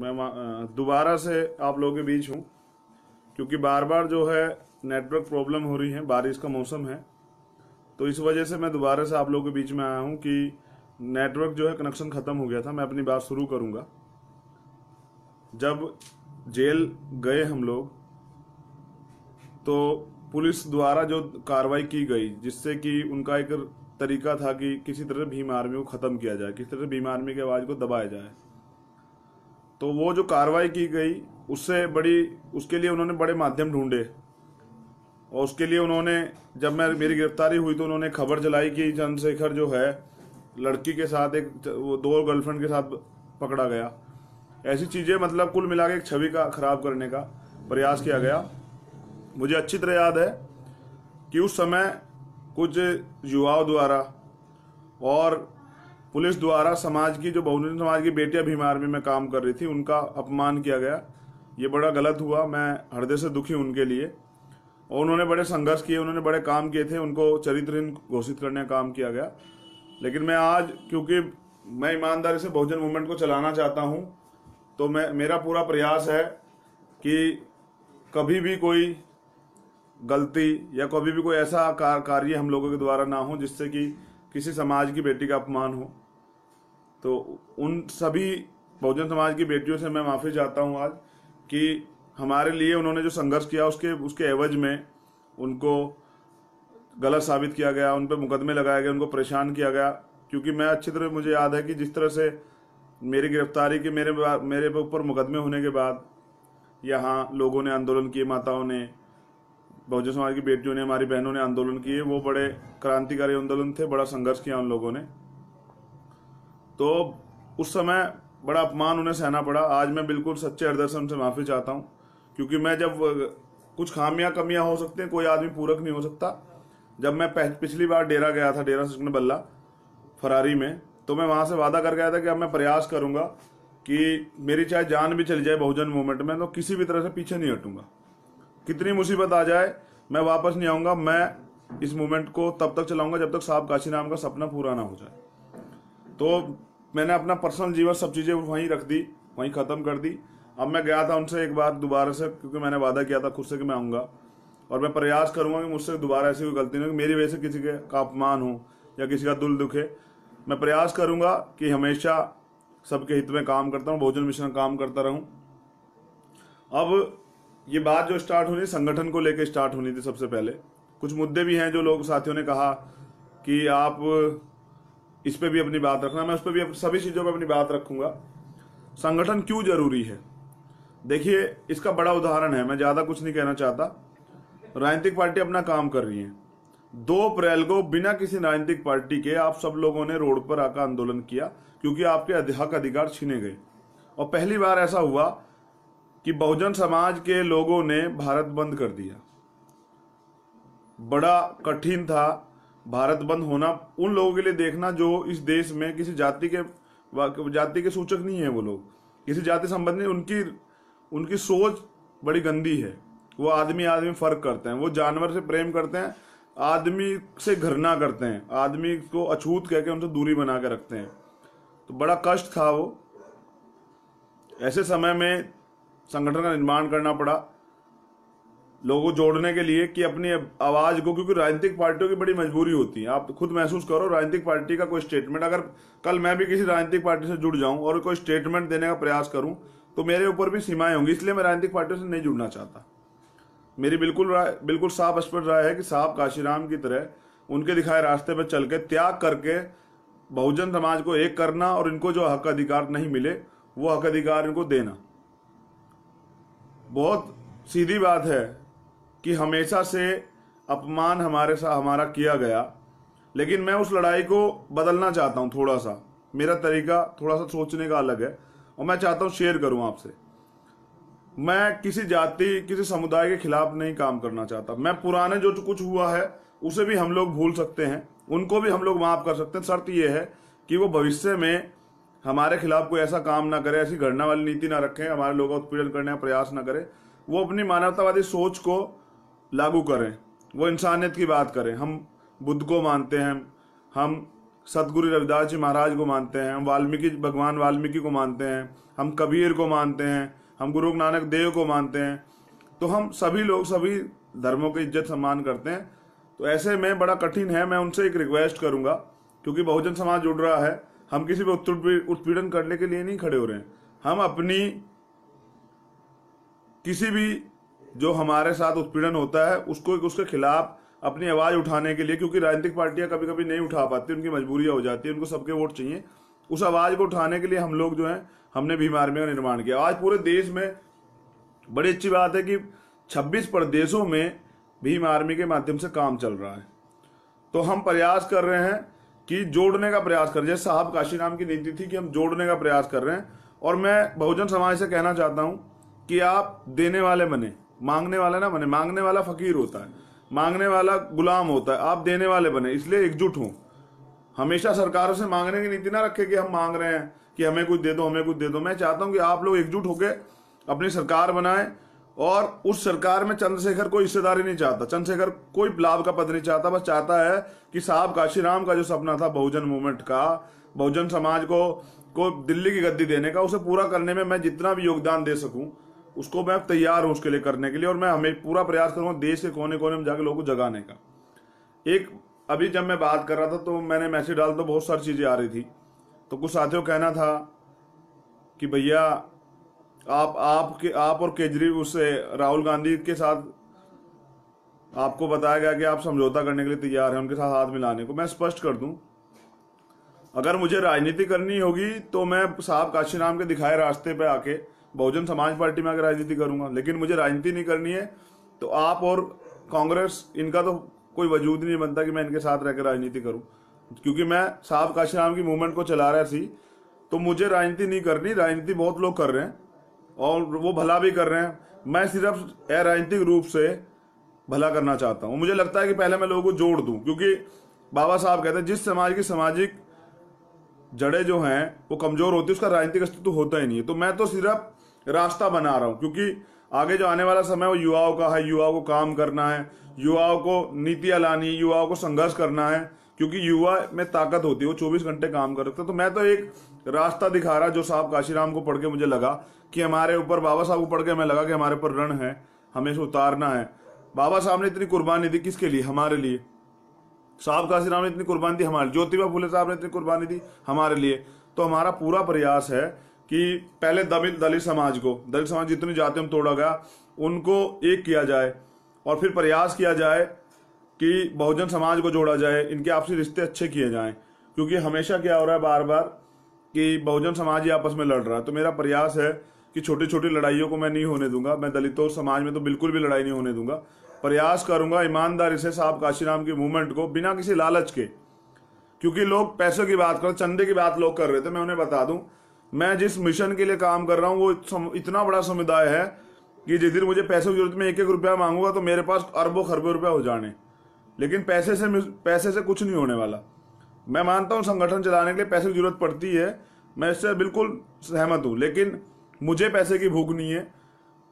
मैं दोबारा से आप लोगों के बीच हूँ क्योंकि बार बार जो है नेटवर्क प्रॉब्लम हो रही है बारिश का मौसम है तो इस वजह से मैं दोबारा से आप लोगों के बीच में आया हूँ कि नेटवर्क जो है कनेक्शन ख़त्म हो गया था मैं अपनी बात शुरू करूँगा जब जेल गए हम लोग तो पुलिस द्वारा जो कार्रवाई की गई जिससे कि उनका एक तरीका था कि किसी तरह भीम आर्मी को ख़त्म किया जाए किसी तरह भीम आर्मी की आवाज़ को दबाया जाए तो वो जो कार्रवाई की गई उससे बड़ी उसके लिए उन्होंने बड़े माध्यम ढूंढे और उसके लिए उन्होंने जब मैं मेरी गिरफ्तारी हुई तो उन्होंने खबर चलाई कि चंद्रशेखर जो है लड़की के साथ एक वो दो गर्लफ्रेंड के साथ पकड़ा गया ऐसी चीज़ें मतलब कुल मिला के एक छवि का खराब करने का प्रयास किया गया मुझे अच्छी तरह याद है कि उस समय कुछ युवाओं द्वारा और पुलिस द्वारा समाज की जो बहुजन समाज की बेटियां भीम आर्मी में काम कर रही थी उनका अपमान किया गया ये बड़ा गलत हुआ मैं हृदय से दुखी उनके लिए और उन्होंने बड़े संघर्ष किए उन्होंने बड़े काम किए थे उनको चरित्रहीन घोषित करने का काम किया गया लेकिन मैं आज क्योंकि मैं ईमानदारी से बहुजन मूवमेंट को चलाना चाहता हूँ तो मैं मेरा पूरा प्रयास है कि कभी भी कोई गलती या कभी भी कोई ऐसा कार्य हम लोगों के द्वारा ना हो जिससे कि किसी समाज की बेटी का अपमान हो तो उन सभी बहुजन समाज की बेटियों से मैं माफ़ी चाहता हूँ आज कि हमारे लिए उन्होंने जो संघर्ष किया उसके उसके एवज में उनको गलत साबित किया गया उन पर मुकदमे लगाए गए उनको परेशान किया गया क्योंकि मैं अच्छी तरह मुझे याद है कि जिस तरह से मेरी गिरफ्तारी के मेरे मेरे ऊपर मुकदमे होने के बाद यहाँ लोगों ने आंदोलन किए माताओं ने बहुजन समाज की बेटियों ने हमारी बहनों ने आंदोलन किए वो बड़े क्रांतिकारी आंदोलन थे बड़ा संघर्ष किया उन लोगों ने तो उस समय बड़ा अपमान उन्हें सहना पड़ा आज मैं बिल्कुल सच्चे हृदय से उनसे माफ़ी चाहता हूँ क्योंकि मैं जब कुछ खामियां कमियां हो सकती हैं कोई आदमी पूरक नहीं हो सकता जब मैं पिछली बार डेरा गया था डेरा सचन बल्ला फरारी में तो मैं वहाँ से वादा कर गया था कि अब मैं प्रयास करूँगा कि मेरी चाहे जान भी चली जाए बहुजन मूवमेंट में तो किसी भी तरह से पीछे नहीं हटूंगा कितनी मुसीबत आ जाए मैं वापस नहीं आऊँगा मैं इस मूवमेंट को तब तक चलाऊंगा जब तक साहब काशी नाम का सपना पूरा ना हो जाए तो मैंने अपना पर्सनल जीवन सब चीज़ें वहीं रख दी वहीं ख़त्म कर दी अब मैं गया था उनसे एक बार दोबारा से क्योंकि मैंने वादा किया था खुद से कि मैं आऊँगा और मैं प्रयास करूँगा कि मुझसे दोबारा ऐसी कोई गलती नहीं हो मेरी वजह से किसी के का अपमान हो या किसी का दुल दुखे मैं प्रयास करूँगा कि हमेशा सबके हित में काम करता हूँ भोजन मिश्रण काम करता रहूँ अब ये बात जो स्टार्ट होनी संगठन को लेकर स्टार्ट होनी थी सबसे पहले कुछ मुद्दे भी हैं जो लोग साथियों ने कहा कि आप इस पर भी अपनी बात रखना मैं उस पर भी सभी चीज़ों पर अपनी बात रखूंगा संगठन क्यों जरूरी है देखिए इसका बड़ा उदाहरण है मैं ज़्यादा कुछ नहीं कहना चाहता राजनीतिक पार्टी अपना काम कर रही है दो अप्रैल को बिना किसी राजनीतिक पार्टी के आप सब लोगों ने रोड पर आकर आंदोलन किया क्योंकि आपके हक अधिकार छीने गए और पहली बार ऐसा हुआ कि बहुजन समाज के लोगों ने भारत बंद कर दिया बड़ा कठिन था भारत बंद होना उन लोगों के लिए देखना जो इस देश में किसी जाति के जाति के सूचक नहीं है वो लोग किसी जाति संबंध में उनकी उनकी सोच बड़ी गंदी है वो आदमी आदमी फर्क करते हैं वो जानवर से प्रेम करते हैं आदमी से घृणा करते हैं आदमी को अछूत कह के उनसे दूरी बना के रखते हैं तो बड़ा कष्ट था वो ऐसे समय में संगठन का निर्माण करना पड़ा लोगों को जोड़ने के लिए कि अपनी आवाज को क्योंकि राजनीतिक पार्टियों की बड़ी मजबूरी होती है आप खुद महसूस करो राजनीतिक पार्टी का कोई स्टेटमेंट अगर कल मैं भी किसी राजनीतिक पार्टी से जुड़ जाऊं और कोई स्टेटमेंट देने का प्रयास करूं तो मेरे ऊपर भी सीमाएं होंगी इसलिए मैं राजनीतिक पार्टियों से नहीं जुड़ना चाहता मेरी बिल्कुल राय बिल्कुल साफ स्पष्ट राय है कि साहब काशीराम की तरह उनके दिखाए रास्ते पर चल के त्याग करके बहुजन समाज को एक करना और इनको जो हक अधिकार नहीं मिले वो हक अधिकार इनको देना बहुत सीधी बात है कि हमेशा से अपमान हमारे साथ हमारा किया गया लेकिन मैं उस लड़ाई को बदलना चाहता हूँ थोड़ा सा मेरा तरीका थोड़ा सा सोचने का अलग है और मैं चाहता हूँ शेयर करूँ आपसे मैं किसी जाति किसी समुदाय के खिलाफ नहीं काम करना चाहता मैं पुराने जो कुछ हुआ है उसे भी हम लोग भूल सकते हैं उनको भी हम लोग माफ कर सकते हैं शर्त यह है कि वो भविष्य में हमारे खिलाफ कोई ऐसा काम ना करे ऐसी घटना वाली नीति ना रखें हमारे लोगों का उत्पीड़न करने का प्रयास ना करें वो अपनी मानवतावादी सोच को लागू करें वो इंसानियत की बात करें हम बुद्ध को मानते हैं हम सतगुरु रविदास जी महाराज को मानते हैं हम वाल्मीकि भगवान वाल्मीकि को मानते हैं हम कबीर को मानते हैं हम गुरु नानक देव को मानते हैं तो हम सभी लोग सभी धर्मों की इज्जत सम्मान करते हैं तो ऐसे में बड़ा कठिन है मैं उनसे एक रिक्वेस्ट करूंगा क्योंकि बहुजन समाज जुड़ रहा है हम किसी पर उत्पीड़न करने के लिए नहीं खड़े हो रहे हैं हम अपनी किसी भी जो हमारे साथ उत्पीड़न होता है उसको उसके खिलाफ अपनी आवाज उठाने के लिए क्योंकि राजनीतिक पार्टियां कभी कभी नहीं उठा पाती उनकी मजबूरियां हो जाती है उनको सबके वोट चाहिए उस आवाज को उठाने के लिए हम लोग जो है हमने भीम आर्मी का निर्माण किया आज पूरे देश में बड़ी अच्छी बात है कि 26 प्रदेशों में भीम आर्मी के माध्यम से काम चल रहा है तो हम प्रयास कर रहे हैं कि जोड़ने का प्रयास कर जैसे साहब काशी नाम की नीति थी कि हम जोड़ने का प्रयास कर रहे हैं और मैं बहुजन समाज से कहना चाहता हूँ कि आप देने वाले बने मांगने वाला ना बने मांगने वाला फकीर होता है मांगने वाला गुलाम होता है आप देने वाले बने इसलिए एकजुट हों हमेशा सरकारों से मांगने की नीति ना रखे कि हम मांग रहे हैं कि हमें कुछ दे दो हमें कुछ दे दो मैं चाहता हूँ कि आप लोग एकजुट होकर अपनी सरकार बनाएं और उस सरकार में चंद्रशेखर कोई हिस्सेदारी नहीं चाहता चंद्रशेखर कोई लाभ का पद नहीं चाहता बस चाहता है कि साहब काशीराम का जो सपना था बहुजन मूवमेंट का बहुजन समाज को को दिल्ली की गद्दी देने का उसे पूरा करने में मैं जितना भी योगदान दे सकूं उसको मैं तैयार हूं उसके लिए करने के लिए और मैं हमें पूरा प्रयास करूंगा देश के कोने कोने में जाकर लोगों को जगाने का एक अभी जब मैं बात कर रहा था तो मैंने मैसेज डाल तो बहुत सारी चीजें आ रही थी तो कुछ साथियों कहना था कि भैया आप आप के आप और केजरीवाल उससे राहुल गांधी के साथ आपको बताया गया कि आप समझौता करने के लिए तैयार हैं उनके साथ हाथ मिलाने को मैं स्पष्ट कर दूं अगर मुझे राजनीति करनी होगी तो मैं साहब काशीराम के दिखाए रास्ते पे आके बहुजन समाज पार्टी में आकर राजनीति करूंगा लेकिन मुझे राजनीति नहीं करनी है तो आप और कांग्रेस इनका तो कोई वजूद नहीं बनता कि मैं इनके साथ रहकर राजनीति करूं क्योंकि मैं साहब काशीराम की मूवमेंट को चला रहा थी तो मुझे राजनीति नहीं करनी राजनीति बहुत लोग कर रहे हैं और वो भला भी कर रहे हैं मैं सिर्फ राजनीतिक रूप से भला करना चाहता हूँ मुझे लगता है कि पहले मैं लोगों को जोड़ दूँ क्योंकि बाबा साहब कहते हैं जिस समाज की सामाजिक जड़ें जो हैं वो कमजोर होती है उसका राजनीतिक अस्तित्व होता ही नहीं है तो मैं तो सिर्फ रास्ता बना रहा हूँ क्योंकि आगे जो आने वाला समय वो युवाओं का है युवाओं को काम करना है युवाओं को नीतियाँ लानी है युवाओं को संघर्ष करना है क्योंकि युवा में ताकत होती है वो चौबीस घंटे काम कर सकता तो मैं तो एक रास्ता दिखा रहा जो साहब काशीराम को पढ़ के मुझे लगा कि हमारे ऊपर बाबा साहब को पढ़ के हमें लगा कि हमारे ऊपर ऋण है हमें इसे उतारना है बाबा साहब ने इतनी कुर्बानी दी किसके लिए हमारे लिए साहब काशी राम ने इतनी कुर्बानी दी हमारे ज्योतिबा फूले साहब ने इतनी कुर्बानी दी हमारे लिए तो हमारा पूरा प्रयास है कि पहले दलित दलित समाज को दलित समाज जितनी जाते हम तोड़ा गया उनको एक किया जाए और फिर प्रयास किया जाए कि बहुजन समाज को जोड़ा जाए इनके आपसी रिश्ते अच्छे किए जाएं क्योंकि हमेशा क्या हो रहा है बार बार कि बहुजन समाज ही आपस में लड़ रहा है तो मेरा प्रयास है कि छोटी छोटी लड़ाइयों को मैं नहीं होने दूंगा मैं दलितों और समाज में तो बिल्कुल भी लड़ाई नहीं होने दूंगा प्रयास करूंगा ईमानदारी से साहब काशीराम की मूवमेंट को बिना किसी लालच के क्योंकि लोग पैसों की बात कर चंदे की बात लोग कर रहे थे मैं उन्हें बता दूं मैं जिस मिशन के लिए काम कर रहा हूं वो इतना बड़ा समुदाय है कि जिस दिन मुझे पैसों की जरूरत में एक एक रुपया मांगूंगा तो मेरे पास अरबों खरबों रुपया हो जाने लेकिन पैसे से पैसे से कुछ नहीं होने वाला मैं मानता हूँ संगठन चलाने के लिए पैसे की जरूरत पड़ती है मैं इससे बिल्कुल सहमत हूँ लेकिन मुझे पैसे की भूख नहीं है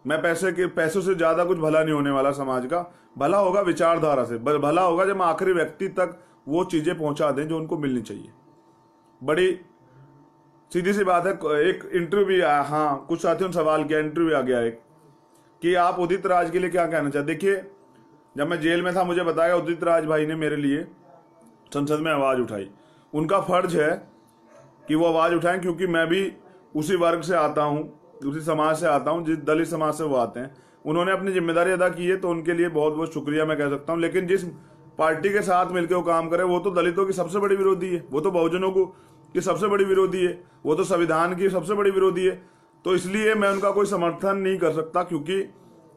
मैं पैसे के पैसों से ज्यादा कुछ भला नहीं होने वाला समाज का भला होगा विचारधारा से भला होगा जब आखिरी व्यक्ति तक वो चीजें पहुंचा दें जो उनको मिलनी चाहिए बड़ी सीधी सी बात है एक इंटरव्यू आया हाँ कुछ साथियों ने सवाल किया इंटरव्यू आ गया एक कि आप उदित राज के लिए क्या कहना चाहते देखिए जब मैं जेल में था मुझे बताया उदित राज भाई ने मेरे लिए संसद में आवाज़ उठाई उनका फर्ज है कि वो आवाज़ उठाएं क्योंकि मैं भी उसी वर्ग से आता हूं उसी समाज से आता हूँ जिस दलित समाज से वो आते हैं उन्होंने अपनी जिम्मेदारी अदा की है तो उनके लिए बहुत बहुत शुक्रिया मैं कह सकता हूँ लेकिन जिस पार्टी के साथ मिलकर वो काम करे वो तो दलितों की सबसे बड़ी विरोधी है वो तो बहुजनों को की सबसे बड़ी विरोधी है वो तो संविधान की सबसे बड़ी विरोधी है तो इसलिए मैं उनका कोई समर्थन नहीं कर सकता क्योंकि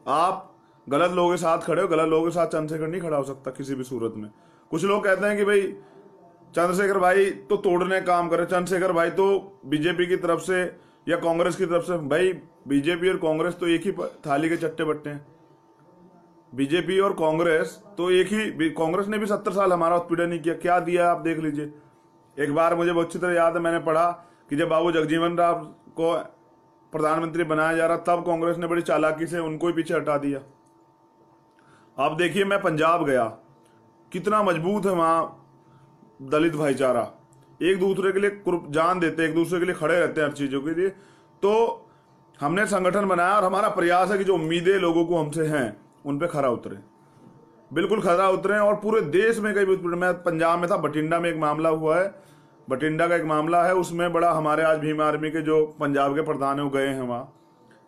आप गलत लोगों के साथ खड़े हो गलत लोगों के साथ चंद्रशेखर नहीं खड़ा हो सकता किसी भी सूरत में कुछ लोग कहते हैं कि भाई चंद्रशेखर भाई तो तोड़ने काम करे चंद्रशेखर भाई तो बीजेपी की तरफ से या कांग्रेस की तरफ से भाई बीजेपी और कांग्रेस तो एक ही थाली के चट्टे बट्टे हैं बीजेपी और कांग्रेस तो एक ही कांग्रेस ने भी सत्तर साल हमारा उत्पीड़न नहीं किया क्या दिया आप देख लीजिए एक बार मुझे बहुत अच्छी तरह याद है मैंने पढ़ा कि जब बाबू जगजीवन राम को प्रधानमंत्री बनाया जा रहा तब कांग्रेस ने बड़ी चालाकी से उनको ही पीछे हटा दिया आप देखिए मैं पंजाब गया कितना मजबूत है वहाँ दलित भाईचारा एक दूसरे के लिए जान देते हैं एक दूसरे के लिए खड़े रहते हैं हर चीज़ों के लिए तो हमने संगठन बनाया और हमारा प्रयास है कि जो उम्मीदें लोगों को हमसे हैं उन पर खरा उतरे बिल्कुल खरा उतरे और पूरे देश में कई मैं पंजाब में था बठिंडा में एक मामला हुआ है बठिंडा का एक मामला है उसमें बड़ा हमारे आज भीम आर्मी के जो पंजाब के प्रधान है वो गए हैं वहाँ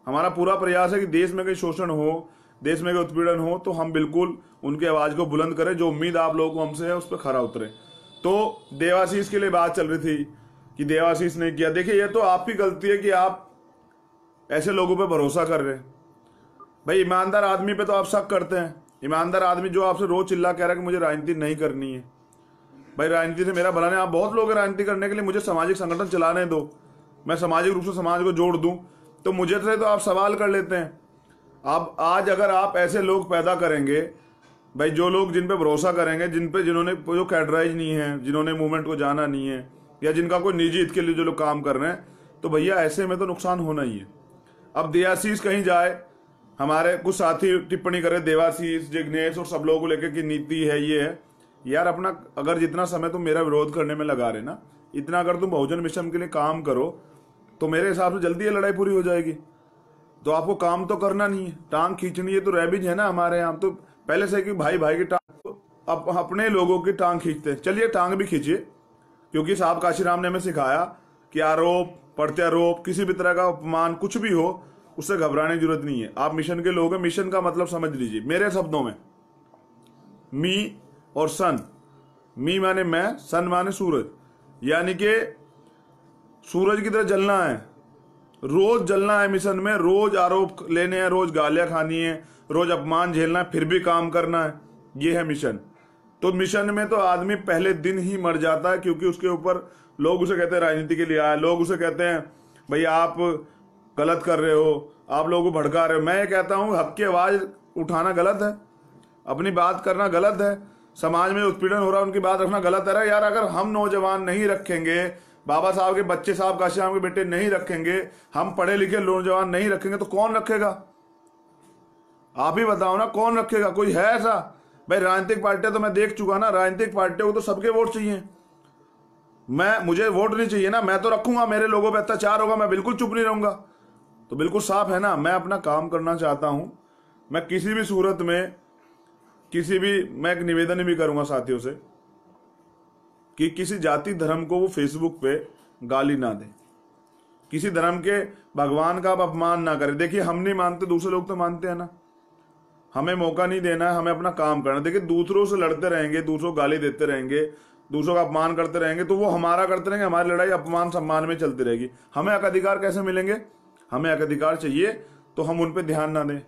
हमारा पूरा प्रयास है कि देश में कहीं शोषण हो देश में कहीं उत्पीड़न हो तो हम बिल्कुल उनकी आवाज़ को बुलंद करें जो उम्मीद आप लोगों को हमसे है उस पर खरा उतरें तो देवाशीष के लिए बात चल रही थी कि देवाशीष ने किया देखिए ये तो आपकी गलती है कि आप ऐसे लोगों पे भरोसा कर रहे हैं भाई ईमानदार आदमी पे तो आप शक करते हैं ईमानदार आदमी जो आपसे रोज चिल्ला कह रहा है कि मुझे राजनीति नहीं करनी है भाई राजनीति से मेरा भला नहीं आप बहुत लोग राजनीति करने के लिए मुझे सामाजिक संगठन चलाने दो मैं सामाजिक रूप से समाज को जोड़ दूँ तो मुझे तो आप सवाल कर लेते हैं आप आज अगर आप ऐसे लोग पैदा करेंगे भाई जो लोग जिन पे भरोसा करेंगे जिन पे जिन्होंने जो कैडराइज नहीं है जिन्होंने मूवमेंट को जाना नहीं है या जिनका कोई निजी हित के लिए जो लोग काम कर रहे हैं तो भैया ऐसे में तो नुकसान होना ही है अब देयाशीष कहीं जाए हमारे कुछ साथी टिप्पणी करे देवाशीष जिग्नेश और सब लोगों को लेकर की नीति है ये है यार अपना अगर जितना समय तुम मेरा विरोध करने में लगा रहे ना इतना अगर तुम बहुजन मिशन के लिए काम करो तो मेरे हिसाब से जल्दी ये लड़ाई पूरी हो जाएगी तो आपको काम तो करना नहीं है टांग खींचनी है तो रेबिज है ना हमारे यहाँ तो पहले से कि भाई भाई की टांग अप, अपने लोगों की टांग खींचते हैं चलिए टांग भी खींचिए क्योंकि साहब काशीराम ने हमें सिखाया कि आरोप प्रत्यारोप किसी भी तरह का अपमान कुछ भी हो उससे घबराने की जरूरत नहीं है आप मिशन के लोग हैं मिशन का मतलब समझ लीजिए मेरे शब्दों में मी और सन मी माने मैं सन माने सूरज यानी कि सूरज की तरह जलना है रोज जलना है मिशन में रोज आरोप लेने हैं रोज गालियां खानी है रोज अपमान झेलना है फिर भी काम करना है ये है मिशन तो मिशन में तो आदमी पहले दिन ही मर जाता है क्योंकि उसके ऊपर लोग उसे कहते हैं राजनीति के लिए आया लोग उसे कहते हैं भाई आप गलत कर रहे हो आप लोगों को भड़का रहे हो मैं ये कहता हूँ हक की आवाज़ उठाना गलत है अपनी बात करना गलत है समाज में उत्पीड़न हो रहा है उनकी बात रखना गलत है यार अगर हम नौजवान नहीं रखेंगे बाबा साहब के बच्चे साहब काशी के बेटे नहीं रखेंगे हम पढ़े लिखे नौजवान नहीं रखेंगे तो कौन रखेगा आप ही बताओ ना कौन रखेगा कोई है ऐसा भाई राजनीतिक पार्टियां तो मैं देख चुका ना राजनीतिक पार्टियों को तो सबके वोट चाहिए मैं मुझे वोट नहीं चाहिए ना मैं तो रखूंगा मेरे लोगों पर अत्याचार होगा मैं बिल्कुल चुप नहीं रहूंगा तो बिल्कुल साफ है ना मैं अपना काम करना चाहता हूं मैं किसी भी सूरत में किसी भी मैं एक निवेदन भी करूंगा साथियों से कि किसी जाति धर्म को वो फेसबुक पे गाली ना दे किसी धर्म के भगवान का आप अपमान ना करें देखिए हम नहीं मानते दूसरे लोग तो मानते हैं ना हमें मौका नहीं देना है हमें अपना काम करना देखिए दूसरों से लड़ते रहेंगे दूसरों गाली देते रहेंगे दूसरों का अपमान करते रहेंगे तो वो हमारा करते रहेंगे हमारी लड़ाई अपमान सम्मान में चलती रहेगी हमें एक अधिकार कैसे मिलेंगे हमें एक अधिकार चाहिए तो हम उन पर ध्यान ना दें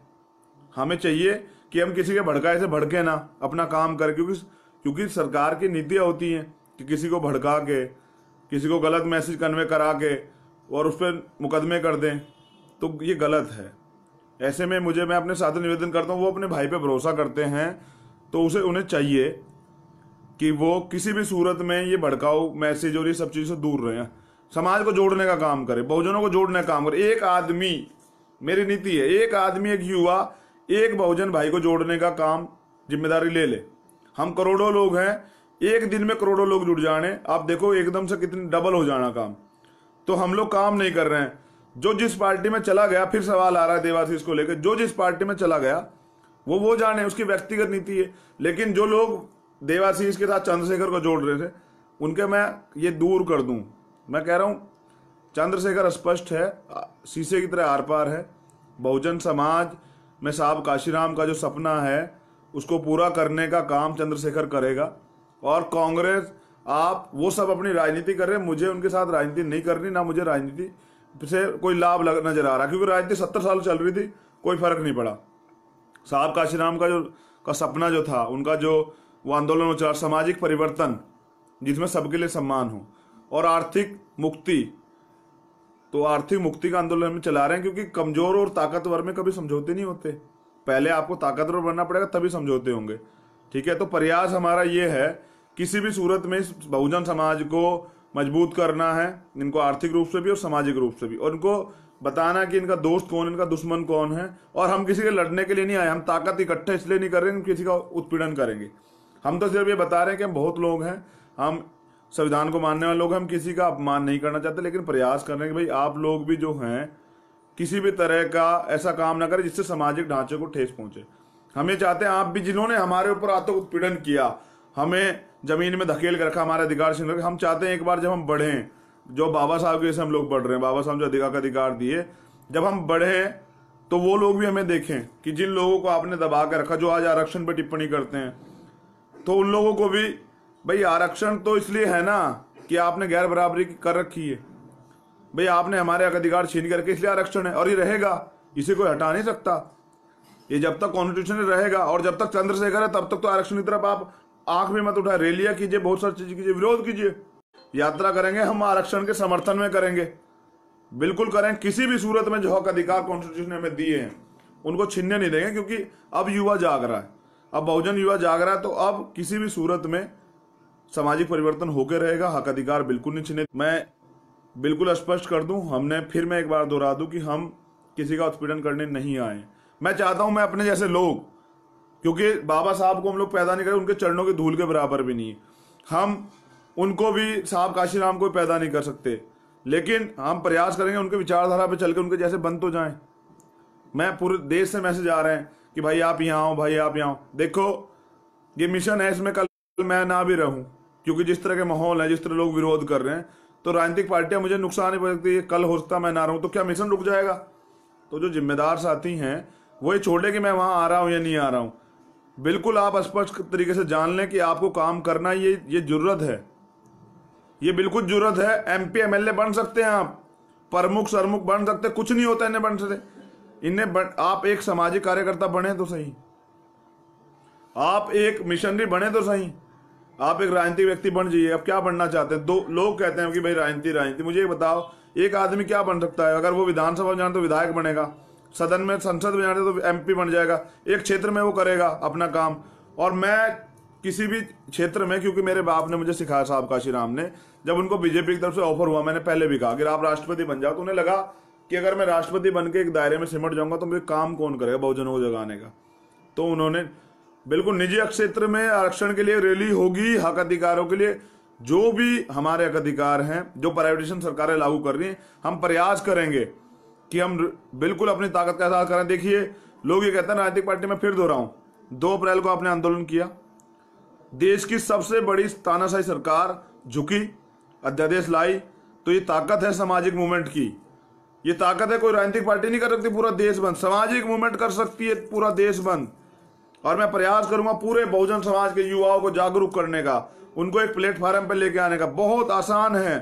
हमें चाहिए कि हम किसी के भड़काए से भड़के ना अपना काम करें क्योंकि क्योंकि सरकार की नीतियाँ होती हैं कि किसी को भड़का के किसी को गलत मैसेज कन्वे करा के और उस पर मुकदमे कर दें तो ये गलत है ऐसे में मुझे मैं अपने साथ निवेदन करता हूँ वो अपने भाई पे भरोसा करते हैं तो उसे उन्हें चाहिए कि वो किसी भी सूरत में ये भड़काऊ मैसेज और ये सब चीज़ से दूर रहे समाज को जोड़ने का काम करे बहुजनों को जोड़ने का काम करे एक आदमी मेरी नीति है एक आदमी एक युवा एक बहुजन भाई को जोड़ने का काम जिम्मेदारी ले ले हम करोड़ों लोग हैं एक दिन में करोड़ों लोग जुड़ जाने आप देखो एकदम से कितने डबल हो जाना काम तो हम लोग काम नहीं कर रहे हैं जो जिस पार्टी में चला गया फिर सवाल आ रहा है देवाशीष को लेकर जो जिस पार्टी में चला गया वो वो जाने उसकी व्यक्तिगत नीति है लेकिन जो लोग देवाशीष के साथ चंद्रशेखर को जोड़ रहे थे उनके मैं ये दूर कर दूं मैं कह रहा हूं चंद्रशेखर स्पष्ट है शीशे की तरह आर पार है बहुजन समाज में साहब काशीराम का जो सपना है उसको पूरा करने का काम चंद्रशेखर करेगा और कांग्रेस आप वो सब अपनी राजनीति कर रहे हैं मुझे उनके साथ राजनीति नहीं करनी ना मुझे राजनीति से कोई लाभ लग नजर आ रहा क्योंकि राजनीति सत्तर साल चल रही थी कोई फर्क नहीं पड़ा साहब काशीराम का जो का सपना जो था उनका जो वो आंदोलन चला सामाजिक परिवर्तन जिसमें सबके लिए सम्मान हो और आर्थिक मुक्ति तो आर्थिक मुक्ति का आंदोलन हम चला रहे हैं क्योंकि कमजोर और ताकतवर में कभी समझौते नहीं होते पहले आपको ताकतवर बनना पड़ेगा तभी समझौते होंगे ठीक है तो प्रयास हमारा ये है किसी भी सूरत में बहुजन समाज को मजबूत करना है इनको आर्थिक रूप से भी और सामाजिक रूप से भी और इनको बताना कि इनका दोस्त कौन इनका दुश्मन कौन है और हम किसी के लड़ने के लिए नहीं आए हम ताकत इकट्ठे इसलिए नहीं कर रहे हैं किसी का उत्पीड़न करेंगे हम तो सिर्फ ये बता रहे हैं कि हम बहुत लोग हैं हम संविधान को मानने वाले लोग हम किसी का अपमान नहीं करना चाहते लेकिन प्रयास कर रहे हैं कि भाई आप लोग भी जो हैं किसी भी तरह का ऐसा काम ना करें जिससे सामाजिक ढांचे को ठेस पहुंचे हम ये चाहते हैं आप भी जिन्होंने हमारे ऊपर आतंक उत्पीड़न किया हमें जमीन में धकेल कर रखा हमारे अधिकार छीन रखा हम चाहते हैं एक बार जब हम बढ़े जो बाबा साहब के जैसे हम लोग बढ़ रहे हैं बाबा साहब जो अधिकार का अधिकार दिए जब हम बढ़े तो वो लोग भी हमें देखें कि जिन लोगों को आपने दबा कर रखा जो आज आरक्षण पर टिप्पणी करते हैं तो उन लोगों को भी भाई आरक्षण तो इसलिए है ना कि आपने गैर बराबरी कर रखी है भाई आपने हमारे अधिकार छीन करके इसलिए आरक्षण है और ये रहेगा इसे कोई हटा नहीं सकता ये जब तक कॉन्स्टिट्यूशन रहेगा और जब तक चंद्रशेखर है तब तक तो आरक्षण की तरफ आप आंख में मत उठाए रैलियां कीजिए बहुत सारी चीजें कीजिए विरोध कीजिए यात्रा करेंगे हम आरक्षण के समर्थन में करेंगे बिल्कुल करें किसी भी सूरत में जो हक अधिकार कॉन्स्टिट्यूशन हमें दिए हैं उनको छीनने नहीं देंगे क्योंकि अब युवा जाग रहा है अब बहुजन युवा जाग रहा है तो अब किसी भी सूरत में सामाजिक परिवर्तन होकर रहेगा हक अधिकार बिल्कुल नहीं छीने मैं बिल्कुल स्पष्ट कर दूं हमने फिर मैं एक बार दोहरा दूं कि हम किसी का उत्पीड़न करने नहीं आए मैं चाहता हूं मैं अपने जैसे लोग क्योंकि बाबा साहब को हम लोग पैदा नहीं करें उनके चरणों के धूल के बराबर भी नहीं हम उनको भी साहब काशी राम को पैदा नहीं कर सकते लेकिन हम प्रयास करेंगे उनके विचारधारा पे चल के उनके जैसे बन तो जाए मैं पूरे देश से मैसेज आ रहे हैं कि भाई आप यहाँ आओ भाई आप यहाँ आओ देखो ये मिशन है इसमें कल मैं ना भी रहूं क्योंकि जिस तरह के माहौल है जिस तरह लोग विरोध कर रहे हैं तो राजनीतिक पार्टियां मुझे नुकसान नहीं पड़ सकती कल हो सकता मैं ना रहूं तो क्या मिशन रुक जाएगा तो जो जिम्मेदार साथी हैं वो ये छोड़े कि मैं वहां आ रहा हूं या नहीं आ रहा हूं बिल्कुल आप स्पष्ट तरीके से जान लें कि आपको काम करना ये ये जरूरत है ये बिल्कुल जरूरत है एमपी एमएलए बन सकते हैं आप प्रमुख सरमुख बन सकते कुछ नहीं होता इन्हें बन सकते इन्हें बन, आप एक सामाजिक कार्यकर्ता बने तो सही आप एक मिशनरी बने तो सही आप एक राजनीतिक व्यक्ति बन जाइए अब क्या बनना चाहते हैं दो लोग कहते हैं कि भाई राजनीति राजनीति मुझे बताओ एक आदमी क्या बन सकता है अगर वो विधानसभा जाए तो विधायक बनेगा सदन में संसद में जाने तो एमपी बन जाएगा एक क्षेत्र में वो करेगा अपना काम और मैं किसी भी क्षेत्र में क्योंकि मेरे बाप ने मुझे सिखाया साहब काशी राम ने जब उनको बीजेपी की तरफ से ऑफर हुआ मैंने पहले भी कहा अगर आप राष्ट्रपति बन जाओ तो उन्हें लगा कि अगर मैं राष्ट्रपति बन के एक दायरे में सिमट जाऊंगा तो मुझे काम कौन करेगा बहुजनों को जगाने का तो उन्होंने बिल्कुल निजी क्षेत्र में आरक्षण के लिए रैली होगी हक अधिकारों के लिए जो भी हमारे हक अधिकार हैं जो प्राइवेटेशन सरकारें लागू कर रही हैं हम प्रयास करेंगे कि हम बिल्कुल अपनी ताकत का एहसास करें देखिए लोग ये कहते हैं राजनीतिक पार्टी में फिर हूं दो अप्रैल को आपने आंदोलन किया देश की सबसे बड़ी तानाशाही सरकार झुकी अध्यादेश लाई तो ये ताकत है सामाजिक मूवमेंट की ये ताकत है कोई राजनीतिक पार्टी नहीं कर सकती पूरा देश बंद सामाजिक मूवमेंट कर सकती है पूरा देश बंद और मैं प्रयास करूंगा पूरे बहुजन समाज के युवाओं को जागरूक करने का उनको एक प्लेटफार्म पर लेके आने का बहुत आसान है